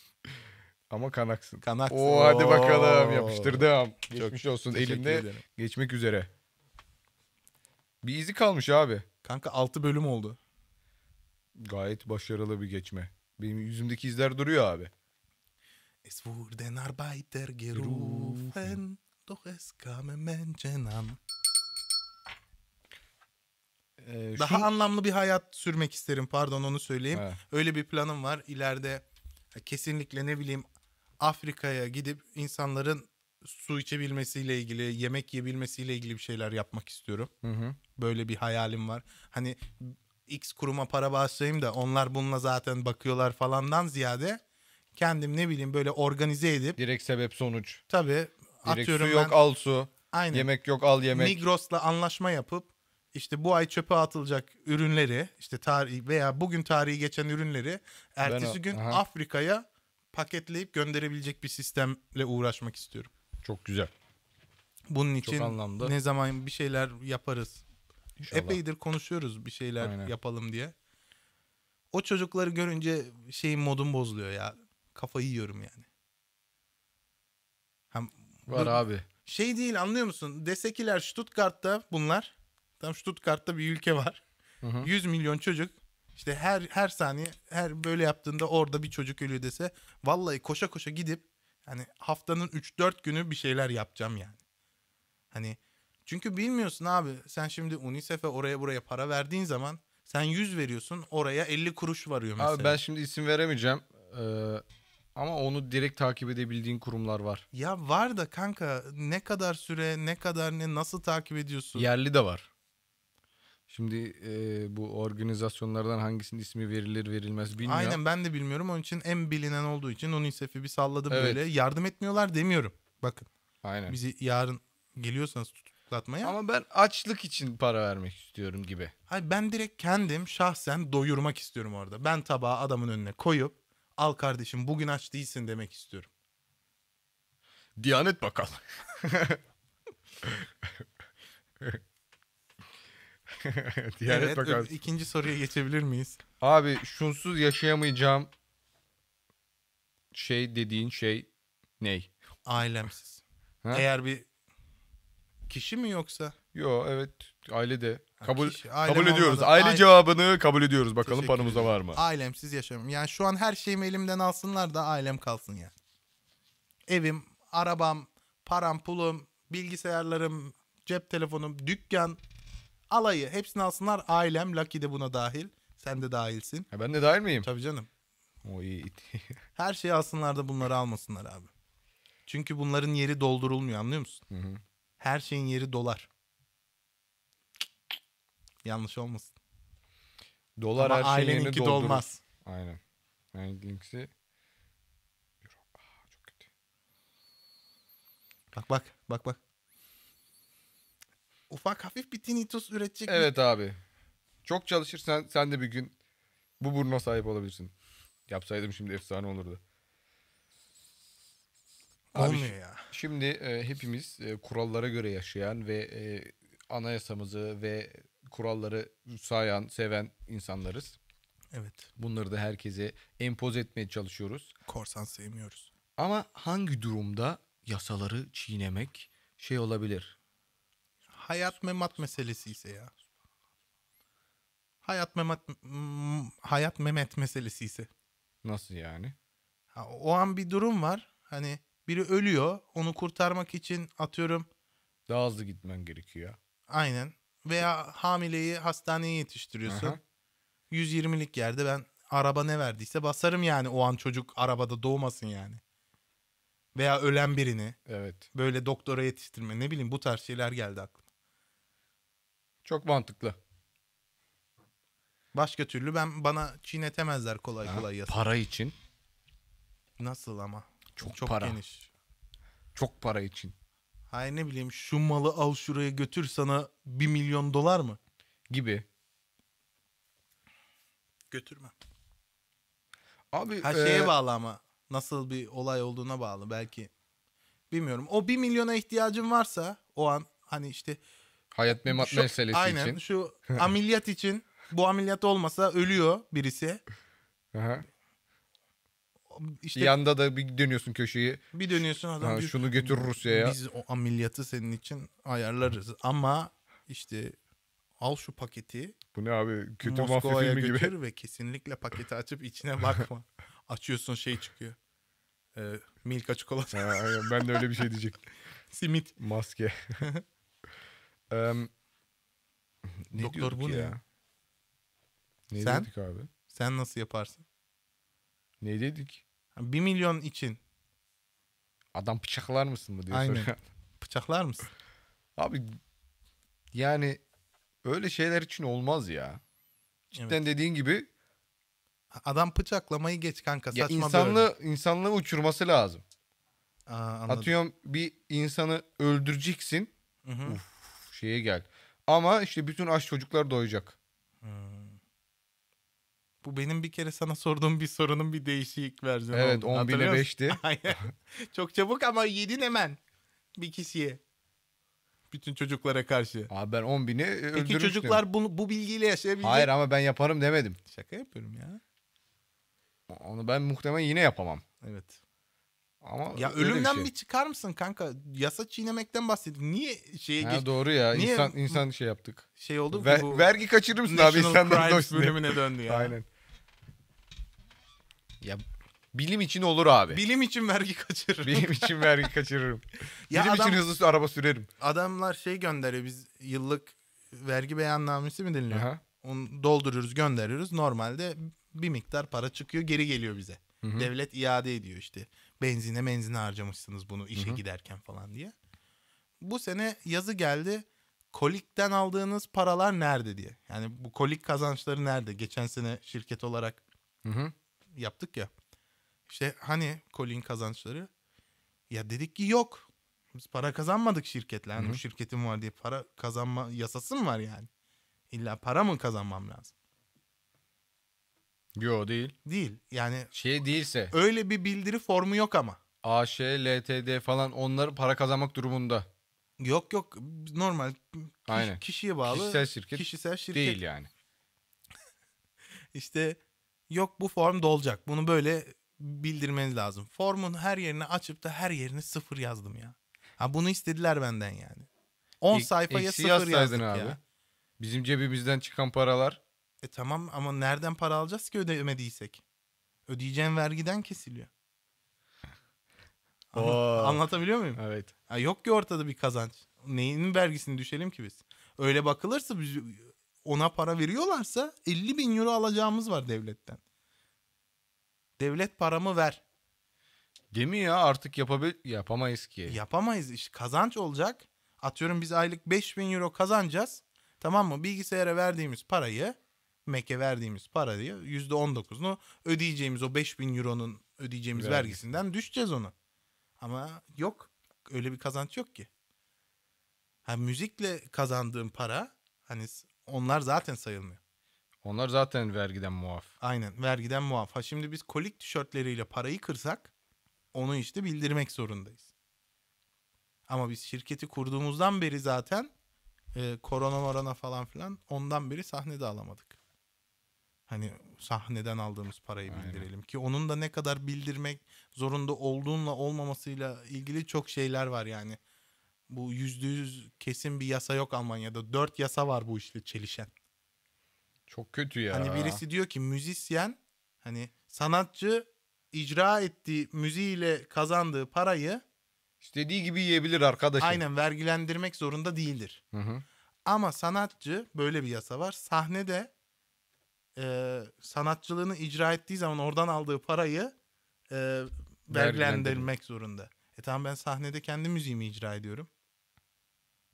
*laughs* Ama kanaksın. Kanaksın. Oo, Oo. hadi bakalım yapıştırdım. Geçmiş Çok olsun teşekkür elinde ederim. geçmek üzere. Bir izi kalmış abi. Kanka 6 bölüm oldu. Gayet başarılı bir geçme. Benim yüzümdeki izler duruyor abi. Es wurde ein Arbeiter gerufen doch es kame Menschen an. Ee, Daha şu... anlamlı bir hayat sürmek isterim pardon onu söyleyeyim. Evet. Öyle bir planım var. İleride e, kesinlikle ne bileyim Afrika'ya gidip insanların su içebilmesiyle ilgili, yemek yiyebilmesiyle ilgili bir şeyler yapmak istiyorum. Hı hı. Böyle bir hayalim var. Hani X kuruma para bağışlayayım da onlar bununla zaten bakıyorlar falandan ziyade kendim ne bileyim böyle organize edip direkt sebep sonuç. Tabii Direkt atıyorum su yok ben al su. Aynen. Yemek yok al yemek. Migros'la anlaşma yapıp işte bu ay çöpe atılacak ürünleri işte tarih veya bugün tarihi geçen ürünleri ertesi ben, gün aha. Afrika'ya paketleyip gönderebilecek bir sistemle uğraşmak istiyorum. Çok güzel. Bunun için anlamda. ne zaman bir şeyler yaparız. İnşallah. Epeydir konuşuyoruz bir şeyler Aynen. yapalım diye. O çocukları görünce şeyin modum bozuluyor ya. Kafayı yiyorum yani. Hem Var abi. Şey değil anlıyor musun? Desekiler Stuttgart'ta bunlar. Tam Stuttgart'ta bir ülke var. Hı hı. 100 milyon çocuk. İşte her her saniye her böyle yaptığında orada bir çocuk ölüyor dese vallahi koşa koşa gidip hani haftanın 3-4 günü bir şeyler yapacağım yani. Hani çünkü bilmiyorsun abi sen şimdi UNICEF'e oraya buraya para verdiğin zaman sen 100 veriyorsun oraya 50 kuruş varıyor mesela. Abi ben şimdi isim veremeyeceğim. Ee, ama onu direkt takip edebildiğin kurumlar var. Ya var da kanka ne kadar süre, ne kadar ne nasıl takip ediyorsun? Yerli de var. Şimdi e, bu organizasyonlardan hangisinin ismi verilir verilmez bilmiyorum. Aynen ben de bilmiyorum. Onun için en bilinen olduğu için UNICEF'i bir salladım evet. böyle. Yardım etmiyorlar demiyorum. Bakın. Aynen. Bizi yarın geliyorsanız tutuklatmaya. Ama ben açlık için para vermek istiyorum gibi. Hayır ben direkt kendim şahsen doyurmak istiyorum orada. Ben tabağı adamın önüne koyup Al kardeşim bugün aç değilsin demek istiyorum. Diyanet Bakanı. *laughs* Diyanet evet, Bakanı. İkinci soruya geçebilir miyiz? Abi şunsuz yaşayamayacağım şey dediğin şey ney? Ailemsiz. Ha? Eğer bir kişi mi yoksa? Yo evet aile de Kabul kişi, kabul ediyoruz. Olmadı. Aile Ailem. cevabını kabul ediyoruz. Bakalım paramızda var mı? Ailemsiz yaşamam. Yani şu an her şeyimi elimden alsınlar da ailem kalsın ya Evim, arabam, param, pulum, bilgisayarlarım, cep telefonum, dükkan, alayı hepsini alsınlar. Ailem, Lucky de buna dahil. Sen de dahilsin. Ha, ben de dahil miyim? Tabii canım. O iyi. *laughs* her şeyi alsınlar da bunları almasınlar abi. Çünkü bunların yeri doldurulmuyor anlıyor musun? Hı hı. Her şeyin yeri dolar. Yanlış olmasın. Dolar Ama her şeyin doldurur. dolmaz. Aynen. Aileninki euro. Aa, çok kötü. Bak bak bak bak. Ufak hafif bir tinnitus üretecek. Evet bir... abi. Çok çalışırsan sen de bir gün bu buruna sahip olabilirsin. Yapsaydım şimdi efsane olurdu. Abi, Olmuyor ya. Şimdi e, hepimiz e, kurallara göre yaşayan ve e, anayasamızı ve kuralları sayan, seven insanlarız. Evet. Bunları da herkese empoze etmeye çalışıyoruz. Korsan sevmiyoruz. Ama hangi durumda yasaları çiğnemek şey olabilir? Hayat memat meselesi ise ya. Hayat memat hayat memet meselesi ise. Nasıl yani? Ha, o an bir durum var. Hani biri ölüyor. Onu kurtarmak için atıyorum. Daha hızlı gitmen gerekiyor. Aynen veya hamileyi hastaneye yetiştiriyorsun. Aha. 120'lik yerde ben araba ne verdiyse basarım yani o an çocuk arabada doğmasın yani. Veya ölen birini. Evet. Böyle doktora yetiştirme ne bileyim bu tarz şeyler geldi aklıma. Çok mantıklı. Başka türlü ben bana çiğnetemezler kolay ha, kolay yasa. Para için. Nasıl ama? Çok, çok para. geniş. Çok para için. Hayır ne bileyim şu malı al şuraya götür sana 1 milyon dolar mı? Gibi. Götürmem. Abi Her şeye e... bağlı ama nasıl bir olay olduğuna bağlı belki. Bilmiyorum. O 1 milyona ihtiyacın varsa o an hani işte hayat memat meselesi için. Aynen şu *laughs* ameliyat için bu ameliyat olmasa ölüyor birisi. Aha işte yanda da bir dönüyorsun köşeyi. Bir dönüyorsun adam. Ha, diyor, şunu götür Rusya'ya. Biz o ameliyatı senin için ayarlarız ama işte al şu paketi. Bu ne abi kötü mafya filmi gibi. götür ve kesinlikle paketi açıp içine bakma. *laughs* Açıyorsun şey çıkıyor. Ee, Milka çikolata. Ha, ben de öyle bir şey diyecek. *laughs* Simit. Maske. um, *laughs* ne Doktor bu ya? ya? Ne dedik abi? Sen nasıl yaparsın? Ne dedik? Yani 1 milyon için. Adam bıçaklar mısın mı diye Aynen. soruyor. *laughs* Bıçaklar mısın? Abi yani öyle şeyler için olmaz ya. Cidden evet. dediğin gibi adam bıçaklamayı geç kanka ya saçma insanlığı, böyle. insanlığı uçurması lazım. Aa, Atıyorum bir insanı öldüreceksin. Hı hı. Uf, şeye gel. Ama işte bütün aç çocuklar doyacak. Bu benim bir kere sana sorduğum bir sorunun bir değişik versiyonu Evet 10 bine 5'ti. *laughs* Çok çabuk ama yedin hemen bir kişiye. Bütün çocuklara karşı. Abi ben 10 bini e, Peki çocuklar bu, bu bilgiyle yaşayabilecek. Hayır ama ben yaparım demedim. Şaka yapıyorum ya. Onu ben muhtemelen yine yapamam. Evet. Ama ya ölümden bir, şey. bir çıkar mısın kanka? Yasa çiğnemekten bahsedip niye şeye ha, geç... Doğru ya. Niye... insan insan şey yaptık. Şey oldu Ver, bu. Vergi kaçırır mısın National abi insanların bölümüne döndü ya. *laughs* Aynen. Ya bilim için olur abi. Bilim için vergi kaçırırım. Bilim için *laughs* vergi kaçırırım. ya bilim adam, için hızlı araba sürerim. Adamlar şey gönderiyor biz yıllık vergi beyannamesi mi deniliyor? Aha. Onu doldururuz gönderiyoruz. Normalde bir miktar para çıkıyor geri geliyor bize. Hı-hı. Devlet iade ediyor işte. Benzine benzine harcamışsınız bunu işe Hı-hı. giderken falan diye. Bu sene yazı geldi. Kolik'ten aldığınız paralar nerede diye. Yani bu kolik kazançları nerede? Geçen sene şirket olarak Hı-hı yaptık ya. İşte hani Colin kazançları ya dedik ki yok. Biz para kazanmadık şirketle. Yani bu şirketim var diye para kazanma yasası mı var yani? İlla para mı kazanmam lazım? Yo değil. Değil. Yani şey değilse. Öyle bir bildiri formu yok ama. AŞ, LTD falan onları para kazanmak durumunda. Yok yok normal Aynen. kişiye bağlı. Kişisel şirket. Kişisel şirket. Değil yani. *laughs* İşte. Yok bu form dolacak. Bunu böyle bildirmeniz lazım. Formun her yerini açıp da her yerini sıfır yazdım ya. Ha bunu istediler benden yani. 10 e, sayfaya sıfır yazdık abi. ya. Bizim cebimizden çıkan paralar. E tamam ama nereden para alacağız ki ödemediysek? Ödeyeceğin vergiden kesiliyor. Anla, oh. anlatabiliyor muyum? Evet. Ha, yok ki ortada bir kazanç. Neyin vergisini düşelim ki biz? Öyle bakılırsa biz ona para veriyorlarsa 50 bin euro alacağımız var devletten. Devlet paramı ver. Değil ya artık yapabil yapamayız ki. Yapamayız işte kazanç olacak. Atıyorum biz aylık 5 bin euro kazanacağız. Tamam mı? Bilgisayara verdiğimiz parayı, Mac'e verdiğimiz parayı %19'unu ödeyeceğimiz o 5 bin euronun ödeyeceğimiz Vergi. vergisinden düşeceğiz onu. Ama yok. Öyle bir kazanç yok ki. Ha müzikle kazandığım para hani onlar zaten sayılmıyor. Onlar zaten vergiden muaf. Aynen vergiden muaf. Ha şimdi biz kolik tişörtleriyle parayı kırsak onu işte bildirmek zorundayız. Ama biz şirketi kurduğumuzdan beri zaten e, korona morona falan filan ondan beri sahnede alamadık. Hani sahneden aldığımız parayı Aynen. bildirelim ki onun da ne kadar bildirmek zorunda olduğunla olmamasıyla ilgili çok şeyler var yani. Bu yüzde yüz kesin bir yasa yok Almanya'da. Dört yasa var bu işte çelişen. Çok kötü ya. Hani birisi diyor ki müzisyen hani sanatçı icra ettiği müziğiyle kazandığı parayı istediği gibi yiyebilir arkadaşım. Aynen vergilendirmek zorunda değildir. Hı hı. Ama sanatçı böyle bir yasa var. Sahnede e, sanatçılığını icra ettiği zaman oradan aldığı parayı e, vergilendirmek zorunda. E tamam ben sahnede kendi müziğimi icra ediyorum.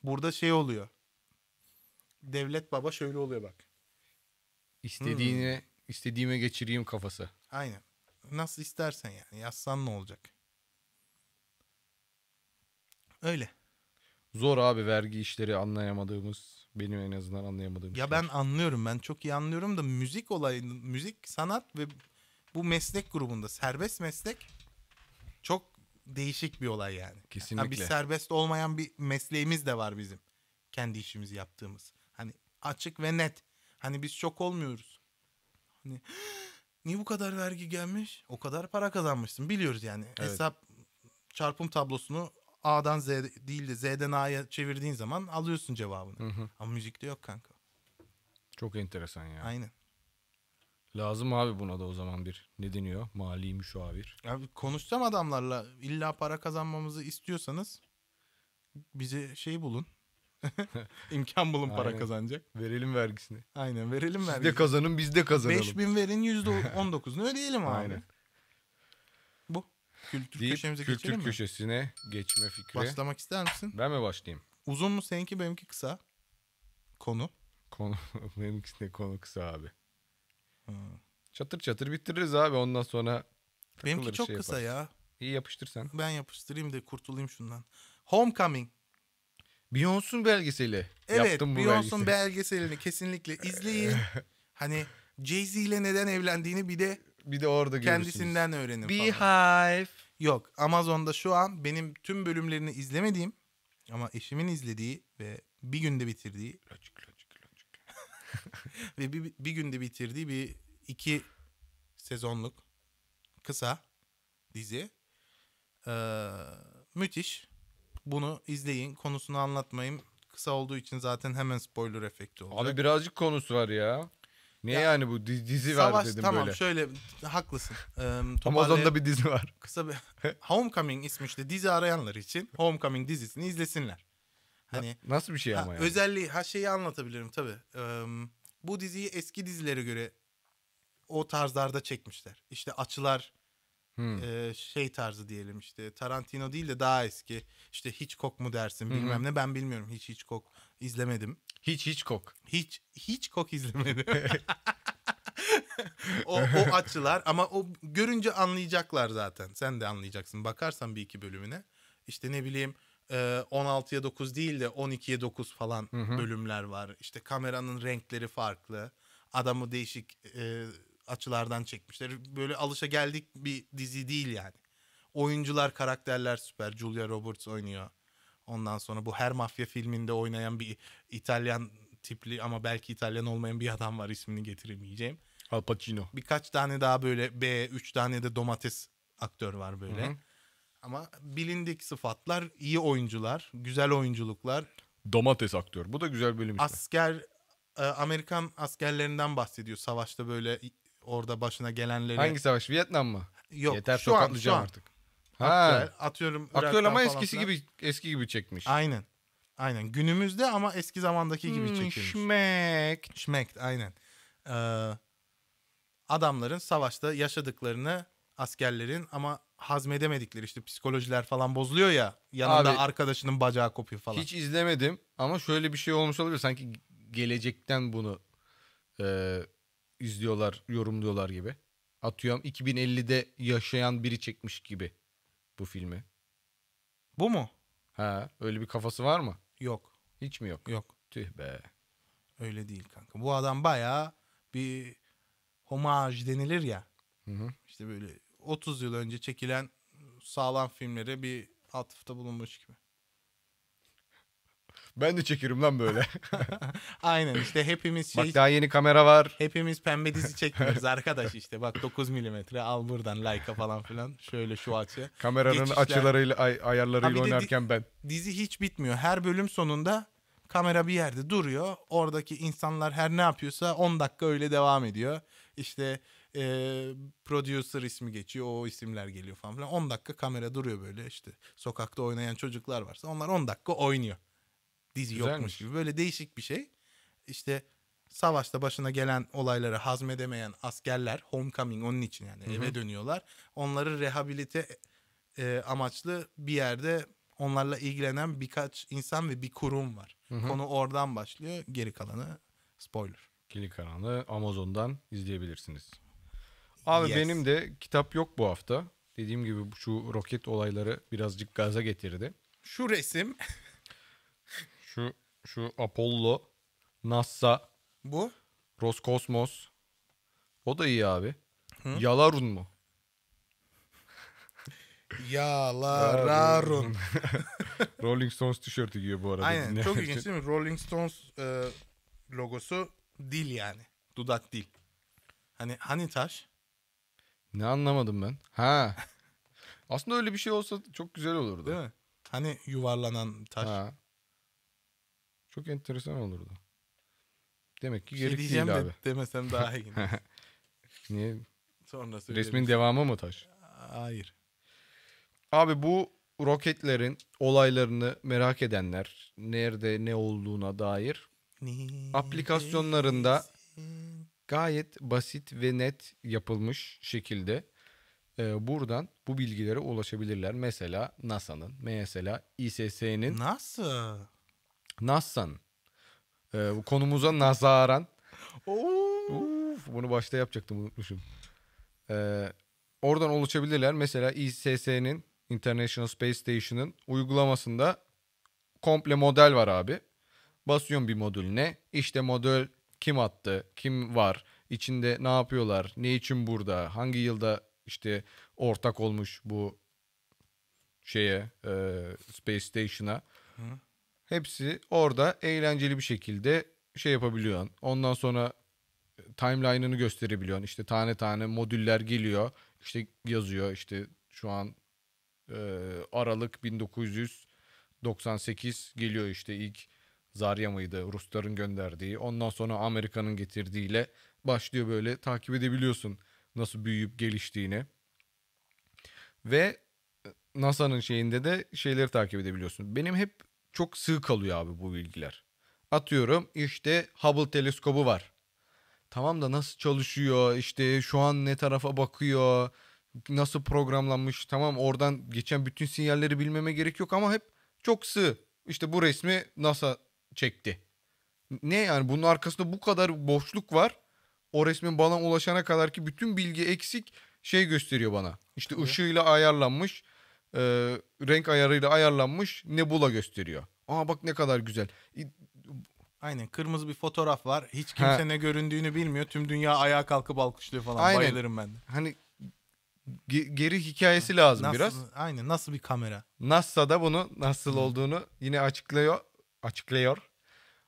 Burada şey oluyor. Devlet baba şöyle oluyor bak. İstediğine hmm. istediğime geçireyim kafası. Aynen. Nasıl istersen yani. Yazsan ne olacak? Öyle. Zor abi vergi işleri anlayamadığımız, benim en azından anlayamadığım. Ya şeyler. ben anlıyorum. Ben çok iyi anlıyorum da müzik olayı, müzik, sanat ve bu meslek grubunda serbest meslek çok değişik bir olay yani. Kesinlikle. Yani bir serbest olmayan bir mesleğimiz de var bizim. Kendi işimizi yaptığımız. Hani açık ve net. Hani biz çok olmuyoruz. Hani niye bu kadar vergi gelmiş? O kadar para kazanmışsın. Biliyoruz yani. Evet. Hesap çarpım tablosunu A'dan Z değil de Z'den A'ya çevirdiğin zaman alıyorsun cevabını. Hı hı. Ama müzikte yok kanka. Çok enteresan ya. Aynen. Lazım abi buna da o zaman bir ne deniyor? Mali müşavir. Abi konuşacağım adamlarla. illa para kazanmamızı istiyorsanız bize şey bulun. *laughs* *laughs* İmkan bulun para Aynen. kazanacak. Verelim vergisini. Aynen verelim Siz vergisini. Siz de kazanın biz de kazanalım. 5000 verin %19'unu ödeyelim abi. Aynen. Bu. Kültür Deyip, köşemize kültür geçelim mi? köşesine geçme fikri. Başlamak ister misin? Ben mi başlayayım? Uzun mu seninki benimki kısa? Konu. Konu *laughs* benimki de konu kısa abi. Çatır çatır bitiririz abi ondan sonra. Benimki çok şey kısa yaparsın. ya. İyi yapıştırsan. Ben yapıştırayım da kurtulayım şundan. Homecoming. Beyoncé'un belgeseli. Evet Yaptım Beyoncé'un belgeseli. belgeselini kesinlikle izleyin. *laughs* hani Jay-Z ile neden evlendiğini bir de bir de orada kendisinden görürsünüz. öğrenin Beehive. Yok Amazon'da şu an benim tüm bölümlerini izlemediğim ama eşimin izlediği ve bir günde bitirdiği Logic. *laughs* Ve bir, bir günde bitirdiği bir iki sezonluk kısa dizi. Ee, müthiş. Bunu izleyin. Konusunu anlatmayayım. Kısa olduğu için zaten hemen spoiler efekti oldu. Abi birazcık konusu var ya. Niye ya, yani bu dizi savaş, var dedim tamam, böyle. Tamam şöyle haklısın. *laughs* Ee, Amazon'da bir dizi var. Kısa bir *laughs* Homecoming ismi işte dizi arayanlar için Homecoming dizisini izlesinler. Hani nasıl bir şey ama ha, yani? Özelliği ha şeyi anlatabilirim tabii. Ee, bu diziyi eski dizilere göre o tarzlarda çekmişler. İşte açılar hmm. e, şey tarzı diyelim işte Tarantino değil de daha eski. İşte kok mu dersin hmm. ne ben bilmiyorum. Hiç hiç kok izlemedim. Hiç hiç kok Hiç hiç kok izlemedim. *laughs* o, o açılar ama o görünce anlayacaklar zaten. Sen de anlayacaksın. Bakarsan bir iki bölümüne. İşte ne bileyim 16'ya e, 9 değil de 12'ye 9 falan hı hı. bölümler var. İşte kameranın renkleri farklı. Adamı değişik e, açılardan çekmişler. Böyle alışa geldik bir dizi değil yani. Oyuncular, karakterler süper. Julia Roberts oynuyor. Ondan sonra bu her mafya filminde oynayan bir İtalyan tipli ama belki İtalyan olmayan bir adam var ismini getiremeyeceğim. Al Pacino. Birkaç tane daha böyle B, 3 tane de domates aktör var böyle. Hı hı. Ama bilindik sıfatlar, iyi oyuncular, güzel oyunculuklar. Domates aktör. Bu da güzel bölüm işte. Asker, e, Amerikan askerlerinden bahsediyor. Savaşta böyle orada başına gelenleri. Hangi savaş? Vietnam mı? Yok. Yeter şu an, şu an. artık. Ha. Aktör, atıyorum. Aktör ama eskisi falan. gibi eski gibi çekmiş. Aynen. Aynen. Günümüzde ama eski zamandaki gibi hmm, çekilmiş. Şmek. Şmek aynen. Ee, adamların savaşta yaşadıklarını askerlerin ama hazmedemedikleri işte psikolojiler falan bozuluyor ya. Yanında Abi, arkadaşının bacağı kopuyor falan. Hiç izlemedim ama şöyle bir şey olmuş olabilir. Sanki gelecekten bunu e, izliyorlar, yorumluyorlar gibi. Atıyorum 2050'de yaşayan biri çekmiş gibi bu filmi. Bu mu? Ha, öyle bir kafası var mı? Yok. Hiç mi yok? Yok. Tüh be. Öyle değil kanka. Bu adam bayağı bir homaj denilir ya. Hı hı. İşte böyle 30 yıl önce çekilen sağlam filmlere bir atıfta bulunmuş gibi. Ben de çekirim lan böyle. *laughs* Aynen işte hepimiz şey... Bak daha yeni kamera var. Hepimiz pembe dizi çekmiyoruz arkadaş işte. Bak 9 milimetre al buradan Leica falan filan. Şöyle şu açı. Kameranın Geçişler... açılarıyla ay- ayarlarıyla oynarken di- ben. Dizi hiç bitmiyor. Her bölüm sonunda kamera bir yerde duruyor. Oradaki insanlar her ne yapıyorsa 10 dakika öyle devam ediyor. İşte e, producer ismi geçiyor. O isimler geliyor falan filan. 10 dakika kamera duruyor böyle işte. Sokakta oynayan çocuklar varsa onlar 10 dakika oynuyor. Dizi Güzelmiş. yokmuş gibi. Böyle değişik bir şey. işte savaşta başına gelen olayları hazmedemeyen askerler homecoming onun için yani Hı-hı. eve dönüyorlar. Onları rehabilite e, amaçlı bir yerde onlarla ilgilenen birkaç insan ve bir kurum var. Hı-hı. Konu oradan başlıyor. Geri kalanı spoiler. Geri kalanı Amazon'dan izleyebilirsiniz. Abi yes. benim de kitap yok bu hafta. Dediğim gibi şu roket olayları birazcık gaza getirdi. Şu resim. *laughs* şu şu Apollo, NASA. Bu? Roskosmos. O da iyi abi. Hı? Yalarun mu? Yalarun. *laughs* Rolling Stones tişörtü giyiyor bu arada. Aynen çok ilginç değil mi? Rolling Stones e, logosu dil yani. Dudak dil. Hani hani taş? Ne anlamadım ben? Ha. *laughs* Aslında öyle bir şey olsa çok güzel olurdu. Değil mi? Hani yuvarlanan taş. Ha. Çok enteresan olurdu. Demek ki şey gerek değil de abi. demesem daha iyi. *laughs* Niye? Sonra Resmin devamı mı taş? Hayır. Abi bu roketlerin olaylarını merak edenler nerede ne olduğuna dair aplikasyonlarında gayet basit ve net yapılmış şekilde e, buradan bu bilgilere ulaşabilirler. Mesela NASA'nın, mesela ISS'nin NASA NASA'nın. E, bu konumuza nazaran. *laughs* Uf, bunu başta yapacaktım unutmuşum. E, oradan ulaşabilirler. Mesela ISS'nin International Space Station'ın uygulamasında komple model var abi. Basıyorsun bir modülüne. İşte model kim attı? Kim var? İçinde ne yapıyorlar? Ne için burada? Hangi yılda işte ortak olmuş bu şeye e, Space Station'a. Hepsi orada eğlenceli bir şekilde şey yapabiliyorsun. Ondan sonra timeline'ını gösterebiliyorsun. İşte tane tane modüller geliyor. İşte yazıyor işte şu an e, Aralık 1998 geliyor işte ilk Zarya mıydı Rusların gönderdiği ondan sonra Amerika'nın getirdiğiyle başlıyor böyle takip edebiliyorsun nasıl büyüyüp geliştiğini. Ve e, NASA'nın şeyinde de şeyleri takip edebiliyorsun. Benim hep çok sığ kalıyor abi bu bilgiler. Atıyorum işte Hubble teleskobu var. Tamam da nasıl çalışıyor işte şu an ne tarafa bakıyor nasıl programlanmış tamam oradan geçen bütün sinyalleri bilmeme gerek yok ama hep çok sığ. İşte bu resmi NASA çekti. Ne yani bunun arkasında bu kadar boşluk var. O resmin bana ulaşana kadar ki bütün bilgi eksik şey gösteriyor bana. İşte evet. ışığıyla ayarlanmış, e, renk ayarıyla ayarlanmış nebula gösteriyor. Aa bak ne kadar güzel. Aynen kırmızı bir fotoğraf var. Hiç kimse ha. ne göründüğünü bilmiyor. Tüm dünya ayağa kalkıp alkışlıyor falan. Aynen. Bayılırım ben de. Hani ge- geri hikayesi lazım nasıl, biraz. Aynen nasıl bir kamera. Nasa da bunu nasıl olduğunu yine açıklıyor açıklıyor.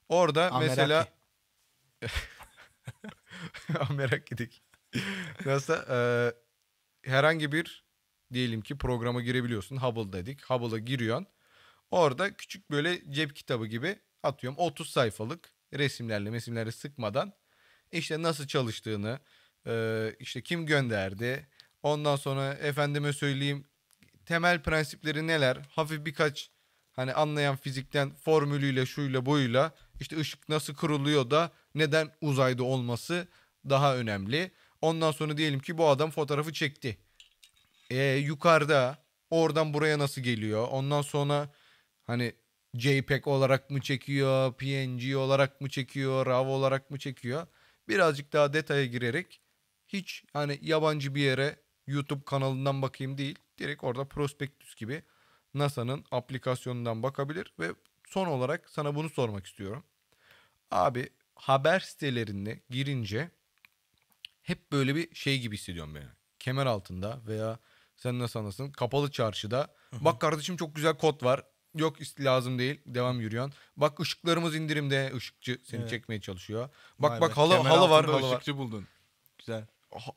Orada Ameraki. mesela *laughs* merak gidik. Nasıl e, herhangi bir diyelim ki programa girebiliyorsun. Hubble dedik. Hubble'a giriyorsun. Orada küçük böyle cep kitabı gibi atıyorum 30 sayfalık resimlerle mesimleri sıkmadan işte nasıl çalıştığını e, işte kim gönderdi ondan sonra efendime söyleyeyim temel prensipleri neler hafif birkaç Hani anlayan fizikten formülüyle şuyla buyla, işte ışık nasıl kırılıyor da neden uzayda olması daha önemli. Ondan sonra diyelim ki bu adam fotoğrafı çekti. E, yukarıda oradan buraya nasıl geliyor? Ondan sonra hani JPEG olarak mı çekiyor, PNG olarak mı çekiyor, RAW olarak mı çekiyor? Birazcık daha detaya girerek hiç hani yabancı bir yere YouTube kanalından bakayım değil. Direkt orada prospektüs gibi NASA'nın aplikasyonundan bakabilir ve son olarak sana bunu sormak istiyorum. Abi haber sitelerine girince hep böyle bir şey gibi hissediyorum ben. Kemer altında veya sen nasıl anlasın kapalı çarşıda. Bak kardeşim çok güzel kod var. Yok lazım değil. Devam yürüyorsun. Bak ışıklarımız indirimde. Işıkçı seni evet. çekmeye çalışıyor. Bak Vay bak be. halı Kemer halı var halı var. buldun. Güzel.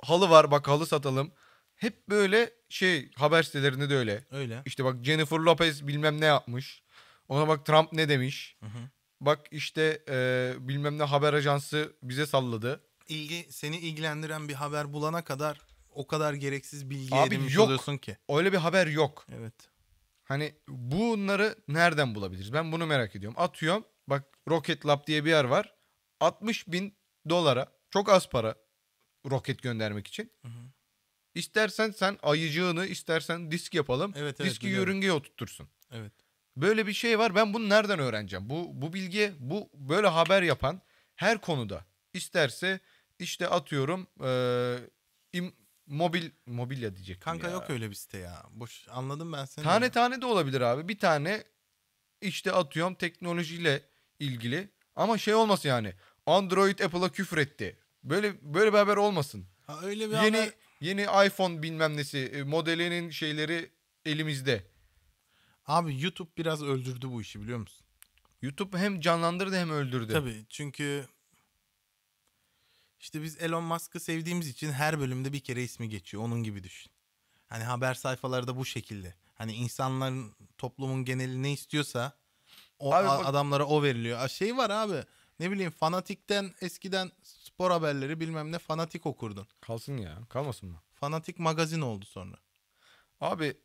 halı var bak halı satalım hep böyle şey haber sitelerinde de öyle. Öyle. İşte bak Jennifer Lopez bilmem ne yapmış. Ona bak Trump ne demiş. Hı hı. Bak işte e, bilmem ne haber ajansı bize salladı. İlgi seni ilgilendiren bir haber bulana kadar o kadar gereksiz bilgi Abi edinmiş yok. oluyorsun ki. Öyle bir haber yok. Evet. Hani bunları nereden bulabiliriz? Ben bunu merak ediyorum. Atıyorum bak Rocket Lab diye bir yer var. 60 bin dolara çok az para roket göndermek için. Hı hı. İstersen sen ayıcığını, istersen disk yapalım. Evet, evet, Diski biliyorum. yörüngeye oturtursun. Evet. Böyle bir şey var. Ben bunu nereden öğreneceğim? Bu bu bilgi bu böyle haber yapan her konuda isterse işte atıyorum e, im, mobil mobilya diyecek. Kanka ya. yok öyle bir site ya. Boş anladım ben seni. Tane ya. tane de olabilir abi. Bir tane işte atıyorum teknolojiyle ilgili ama şey olmasın yani. Android Apple'a küfür etti. Böyle böyle bir haber olmasın. Ha, öyle bir Yeni haber Yeni iPhone bilmem nesi e, modelinin şeyleri elimizde. Abi YouTube biraz öldürdü bu işi biliyor musun? YouTube hem canlandırdı hem öldürdü. Tabii çünkü işte biz Elon Musk'ı sevdiğimiz için her bölümde bir kere ismi geçiyor. Onun gibi düşün. Hani haber sayfaları da bu şekilde. Hani insanların toplumun geneli ne istiyorsa o abi, adamlara o veriliyor. Şey var abi ne bileyim fanatikten eskiden spor haberleri bilmem ne fanatik okurdun. Kalsın ya. Kalmasın mı? Fanatik magazin oldu sonra. Abi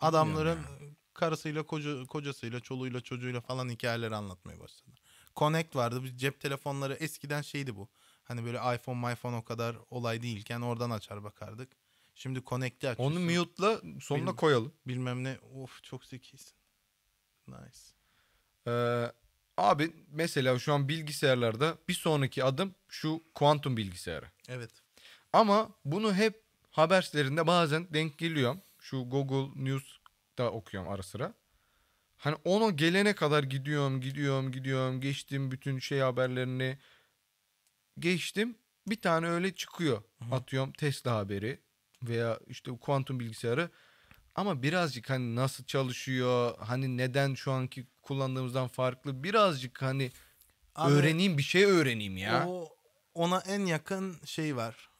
adamların ya. karısıyla, koca, kocasıyla, çoluğuyla, çocuğuyla falan hikayeleri anlatmaya başladı. Connect vardı. Biz cep telefonları eskiden şeydi bu. Hani böyle iPhone, iPhone o kadar olay değilken oradan açar bakardık. Şimdi Connect'i açıyorsun. Onu mute'la sonuna Bil, koyalım. Bilmem ne. Of çok zekisin. Nice. Ee, Abi mesela şu an bilgisayarlarda bir sonraki adım şu kuantum bilgisayarı. Evet. Ama bunu hep haber sitelerinde bazen denk geliyor. Şu Google News'da okuyorum ara sıra. Hani ona gelene kadar gidiyorum, gidiyorum, gidiyorum. Geçtim bütün şey haberlerini. Geçtim. Bir tane öyle çıkıyor. Hı-hı. Atıyorum Tesla haberi veya işte kuantum bilgisayarı ama birazcık hani nasıl çalışıyor, hani neden şu anki kullandığımızdan farklı birazcık hani Abi, öğreneyim bir şey öğreneyim ya. O ona en yakın şey var.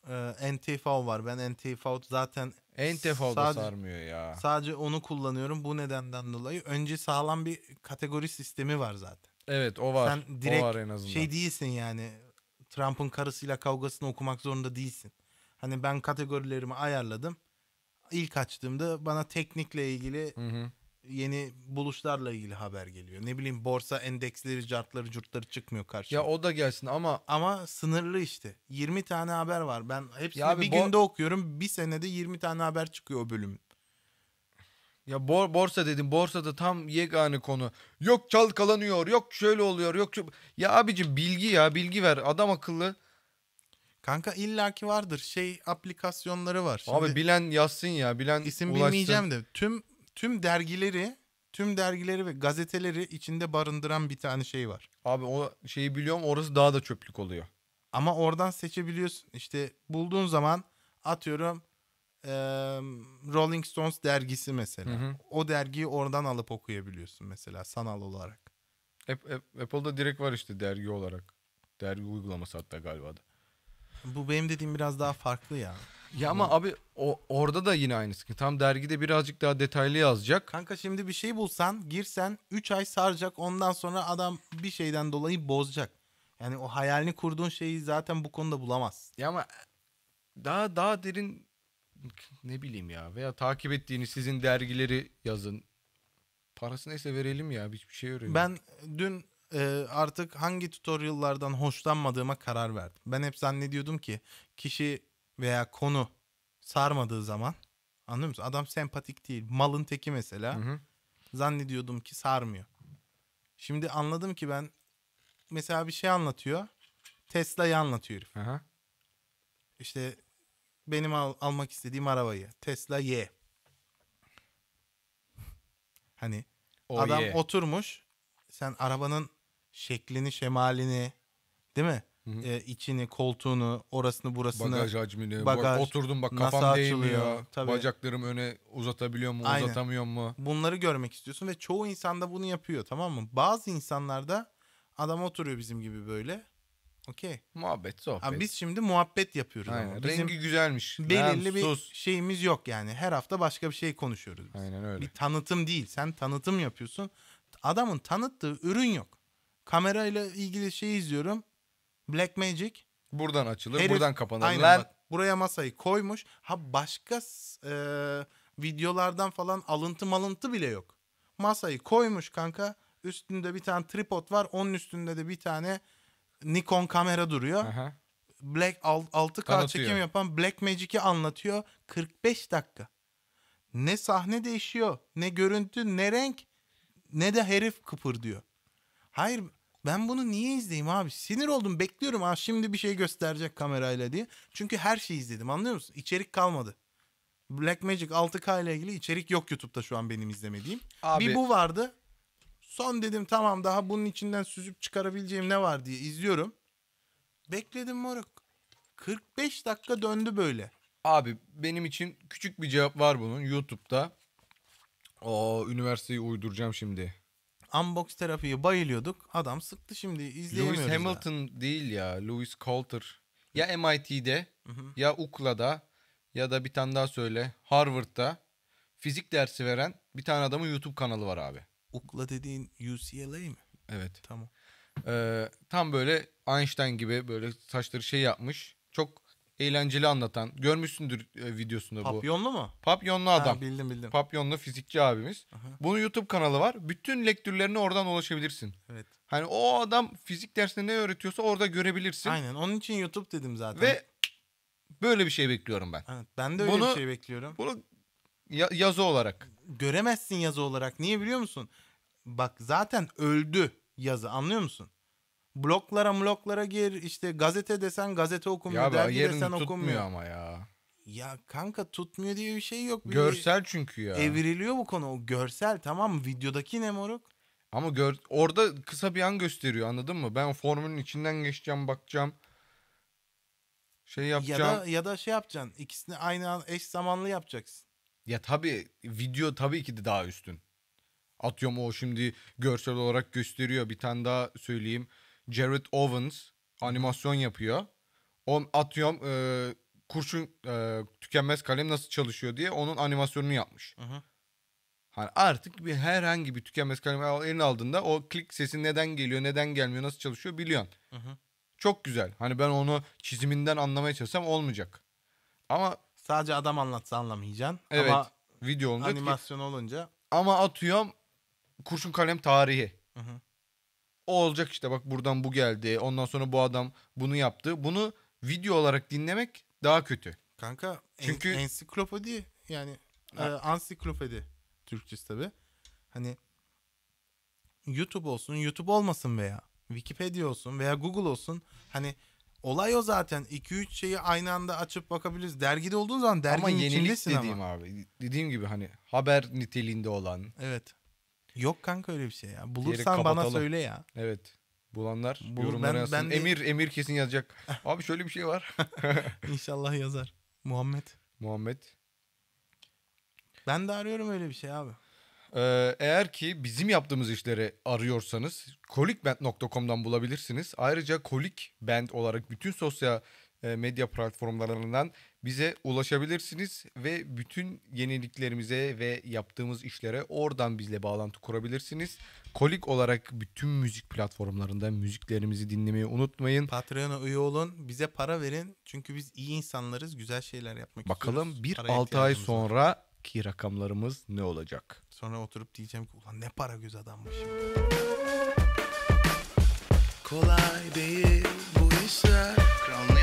E, NTV var. Ben NTV zaten NTV da sarmıyor ya. Sadece onu kullanıyorum bu nedenden dolayı. Önce sağlam bir kategori sistemi var zaten. Evet o var. Sen direkt o var en azından. şey değilsin yani. Trump'ın karısıyla kavgasını okumak zorunda değilsin. Hani ben kategorilerimi ayarladım ilk açtığımda bana teknikle ilgili hı hı. yeni buluşlarla ilgili haber geliyor. Ne bileyim borsa endeksleri, cartları, curtları çıkmıyor karşı. Ya o da gelsin ama ama sınırlı işte. 20 tane haber var. Ben hepsini ya abi, bir günde okuyorum. Bir senede 20 tane haber çıkıyor o bölüm. Ya bor borsa dedim. Borsada tam yegane konu. Yok çalkalanıyor, yok şöyle oluyor, yok şu... Ya abicim bilgi ya bilgi ver adam akıllı. Kanka illaki vardır. Şey aplikasyonları var. Şimdi Abi bilen yazsın ya. Bilen isim ulaşsın. bilmeyeceğim de tüm tüm dergileri, tüm dergileri ve gazeteleri içinde barındıran bir tane şey var. Abi o şeyi biliyorum. Orası daha da çöplük oluyor. Ama oradan seçebiliyorsun. İşte bulduğun zaman atıyorum e, Rolling Stones dergisi mesela. Hı hı. O dergiyi oradan alıp okuyabiliyorsun mesela sanal olarak. App, App, Apple'da direkt var işte dergi olarak. Dergi uygulaması hatta galiba da. Bu benim dediğim biraz daha farklı ya. Ya ama abi o orada da yine aynısı. Tam dergide birazcık daha detaylı yazacak. Kanka şimdi bir şey bulsan, girsen 3 ay saracak. Ondan sonra adam bir şeyden dolayı bozacak. Yani o hayalini kurduğun şeyi zaten bu konuda bulamaz. Ya ama daha daha derin ne bileyim ya veya takip ettiğini sizin dergileri yazın. Parası neyse verelim ya hiçbir şey öğrenin. Ben dün e, artık hangi tutorial'lardan hoşlanmadığıma karar verdim. Ben hep zannediyordum ki kişi veya konu sarmadığı zaman anlıyor musun? Adam sempatik değil. Malın teki mesela. Hı hı. Zannediyordum ki sarmıyor. Şimdi anladım ki ben mesela bir şey anlatıyor. Tesla'yı anlatıyor herif. Aha. İşte benim al, almak istediğim arabayı. Tesla Y. Hani o adam ye. oturmuş. Sen arabanın şeklini, şemalini değil mi? Hı hı. Ee, koltuğunu, orasını, burasını. Bagaj hacmini. Bagaj, bak, oturdum bak kafam değmiyor. Tabii. Bacaklarım öne uzatabiliyor mu, Aynen. uzatamıyor mu? Bunları görmek istiyorsun ve çoğu insanda bunu yapıyor tamam mı? Bazı insanlarda adam oturuyor bizim gibi böyle. Okey. Muhabbet, sohbet. Abi biz şimdi muhabbet yapıyoruz Aynen. ama. Bizim Rengi güzelmiş. Belirli bir sus. şeyimiz yok yani. Her hafta başka bir şey konuşuyoruz biz. Aynen öyle. Bir tanıtım değil. Sen tanıtım yapıyorsun. Adamın tanıttığı ürün yok. Kamerayla ilgili şey izliyorum. Black Magic. Buradan açılır, Herif, buradan kapanır. Aynen Lan. bak, buraya masayı koymuş. Ha başka e, videolardan falan alıntı malıntı bile yok. Masayı koymuş kanka. Üstünde bir tane tripod var. Onun üstünde de bir tane Nikon kamera duruyor. Aha. Black 6K çekim yapan Black Magic'i anlatıyor 45 dakika. Ne sahne değişiyor, ne görüntü, ne renk, ne de herif kıpır diyor. Hayır ben bunu niye izleyeyim abi? Sinir oldum bekliyorum. Aa, ah, şimdi bir şey gösterecek kamerayla diye. Çünkü her şeyi izledim anlıyor musun? İçerik kalmadı. Blackmagic 6K ile ilgili içerik yok YouTube'da şu an benim izlemediğim. Abi. Bir bu vardı. Son dedim tamam daha bunun içinden süzüp çıkarabileceğim ne var diye izliyorum. Bekledim moruk. 45 dakika döndü böyle. Abi benim için küçük bir cevap var bunun YouTube'da. O üniversiteyi uyduracağım şimdi. Unbox terapiyi bayılıyorduk. Adam sıktı şimdi izleyemiyoruz. Lewis Hamilton ya. değil ya. Lewis Coulter. Ya MIT'de Hı-hı. ya UCLA'da ya da bir tane daha söyle Harvard'da fizik dersi veren bir tane adamın YouTube kanalı var abi. UCLA dediğin UCLA mi? Evet. Tamam. Ee, tam böyle Einstein gibi böyle saçları şey yapmış. Çok eğlenceli anlatan. Görmüşsündür e, videosunda bu. Papyonlu mu? Papyonlu adam. Ha, bildim bildim. Papyonlu fizikçi abimiz. Aha. Bunun YouTube kanalı var. Bütün lektürlerine oradan ulaşabilirsin. Evet. Hani o adam fizik dersinde ne öğretiyorsa orada görebilirsin. Aynen. Onun için YouTube dedim zaten. Ve böyle bir şey bekliyorum ben. Evet, ben de öyle bunu, bir şey bekliyorum. Bunu ya- yazı olarak. Göremezsin yazı olarak. Niye biliyor musun? Bak zaten öldü yazı anlıyor musun? bloklara bloklara gir işte gazete desen gazete okumuyor ya dergi yerini desen tutmuyor okumuyor. ama ya. Ya kanka tutmuyor diye bir şey yok. Bir görsel çünkü ya. Evriliyor bu konu o görsel tamam videodaki ne moruk? Ama gör, orada kısa bir an gösteriyor anladın mı? Ben formunun içinden geçeceğim bakacağım. Şey yapacağım. Ya da, ya da şey yapacaksın ikisini aynı an eş zamanlı yapacaksın. Ya tabii video tabii ki de daha üstün. Atıyorum o şimdi görsel olarak gösteriyor. Bir tane daha söyleyeyim. Jared Owens animasyon yapıyor. On atıyorum e, kurşun e, tükenmez kalem nasıl çalışıyor diye onun animasyonunu yapmış. Hı hı. Hani artık bir herhangi bir tükenmez kalem elini aldığında o klik sesi neden geliyor, neden gelmiyor, nasıl çalışıyor biliyorsun. Hı hı. Çok güzel. Hani ben onu çiziminden anlamaya çalışsam olmayacak. Ama sadece adam anlatsa anlamayacaksın. Evet. Ama video olunca animasyon ki, olunca. Ama atıyorum kurşun kalem tarihi. Hı hı o olacak işte bak buradan bu geldi. Ondan sonra bu adam bunu yaptı. Bunu video olarak dinlemek daha kötü. Kanka Çünkü... En, ensiklopedi yani e, ansiklopedi Türkçesi tabi. Hani YouTube olsun YouTube olmasın veya Wikipedia olsun veya Google olsun. Hani olay o zaten. 2-3 şeyi aynı anda açıp bakabiliriz. Dergide olduğun zaman derginin ama yenilik içindesin dediğim ama. abi. Dediğim gibi hani haber niteliğinde olan. Evet. Yok kanka öyle bir şey ya. Bulursan bana söyle ya. Evet. Bulanlar Bul, yorumlara yazsın. Ben de... Emir, Emir kesin yazacak. *laughs* Abi şöyle bir şey var. *laughs* İnşallah yazar. Muhammed. Muhammed. Ben de arıyorum öyle bir şey abi. Ee, eğer ki bizim yaptığımız işleri arıyorsanız kolikband.com'dan bulabilirsiniz. Ayrıca kolikband olarak bütün sosyal e, medya platformlarından bize ulaşabilirsiniz ve bütün yeniliklerimize ve yaptığımız işlere oradan bizle bağlantı kurabilirsiniz. Kolik olarak bütün müzik platformlarında müziklerimizi dinlemeyi unutmayın. Patreon'a üye olun, bize para verin. Çünkü biz iyi insanlarız, güzel şeyler yapmak Bakalım istiyoruz. Bakalım 1-6 ay sonra ki rakamlarımız ne olacak? Sonra oturup diyeceğim ki ulan ne para göz adammışım. Kolay değil bu işler. Kral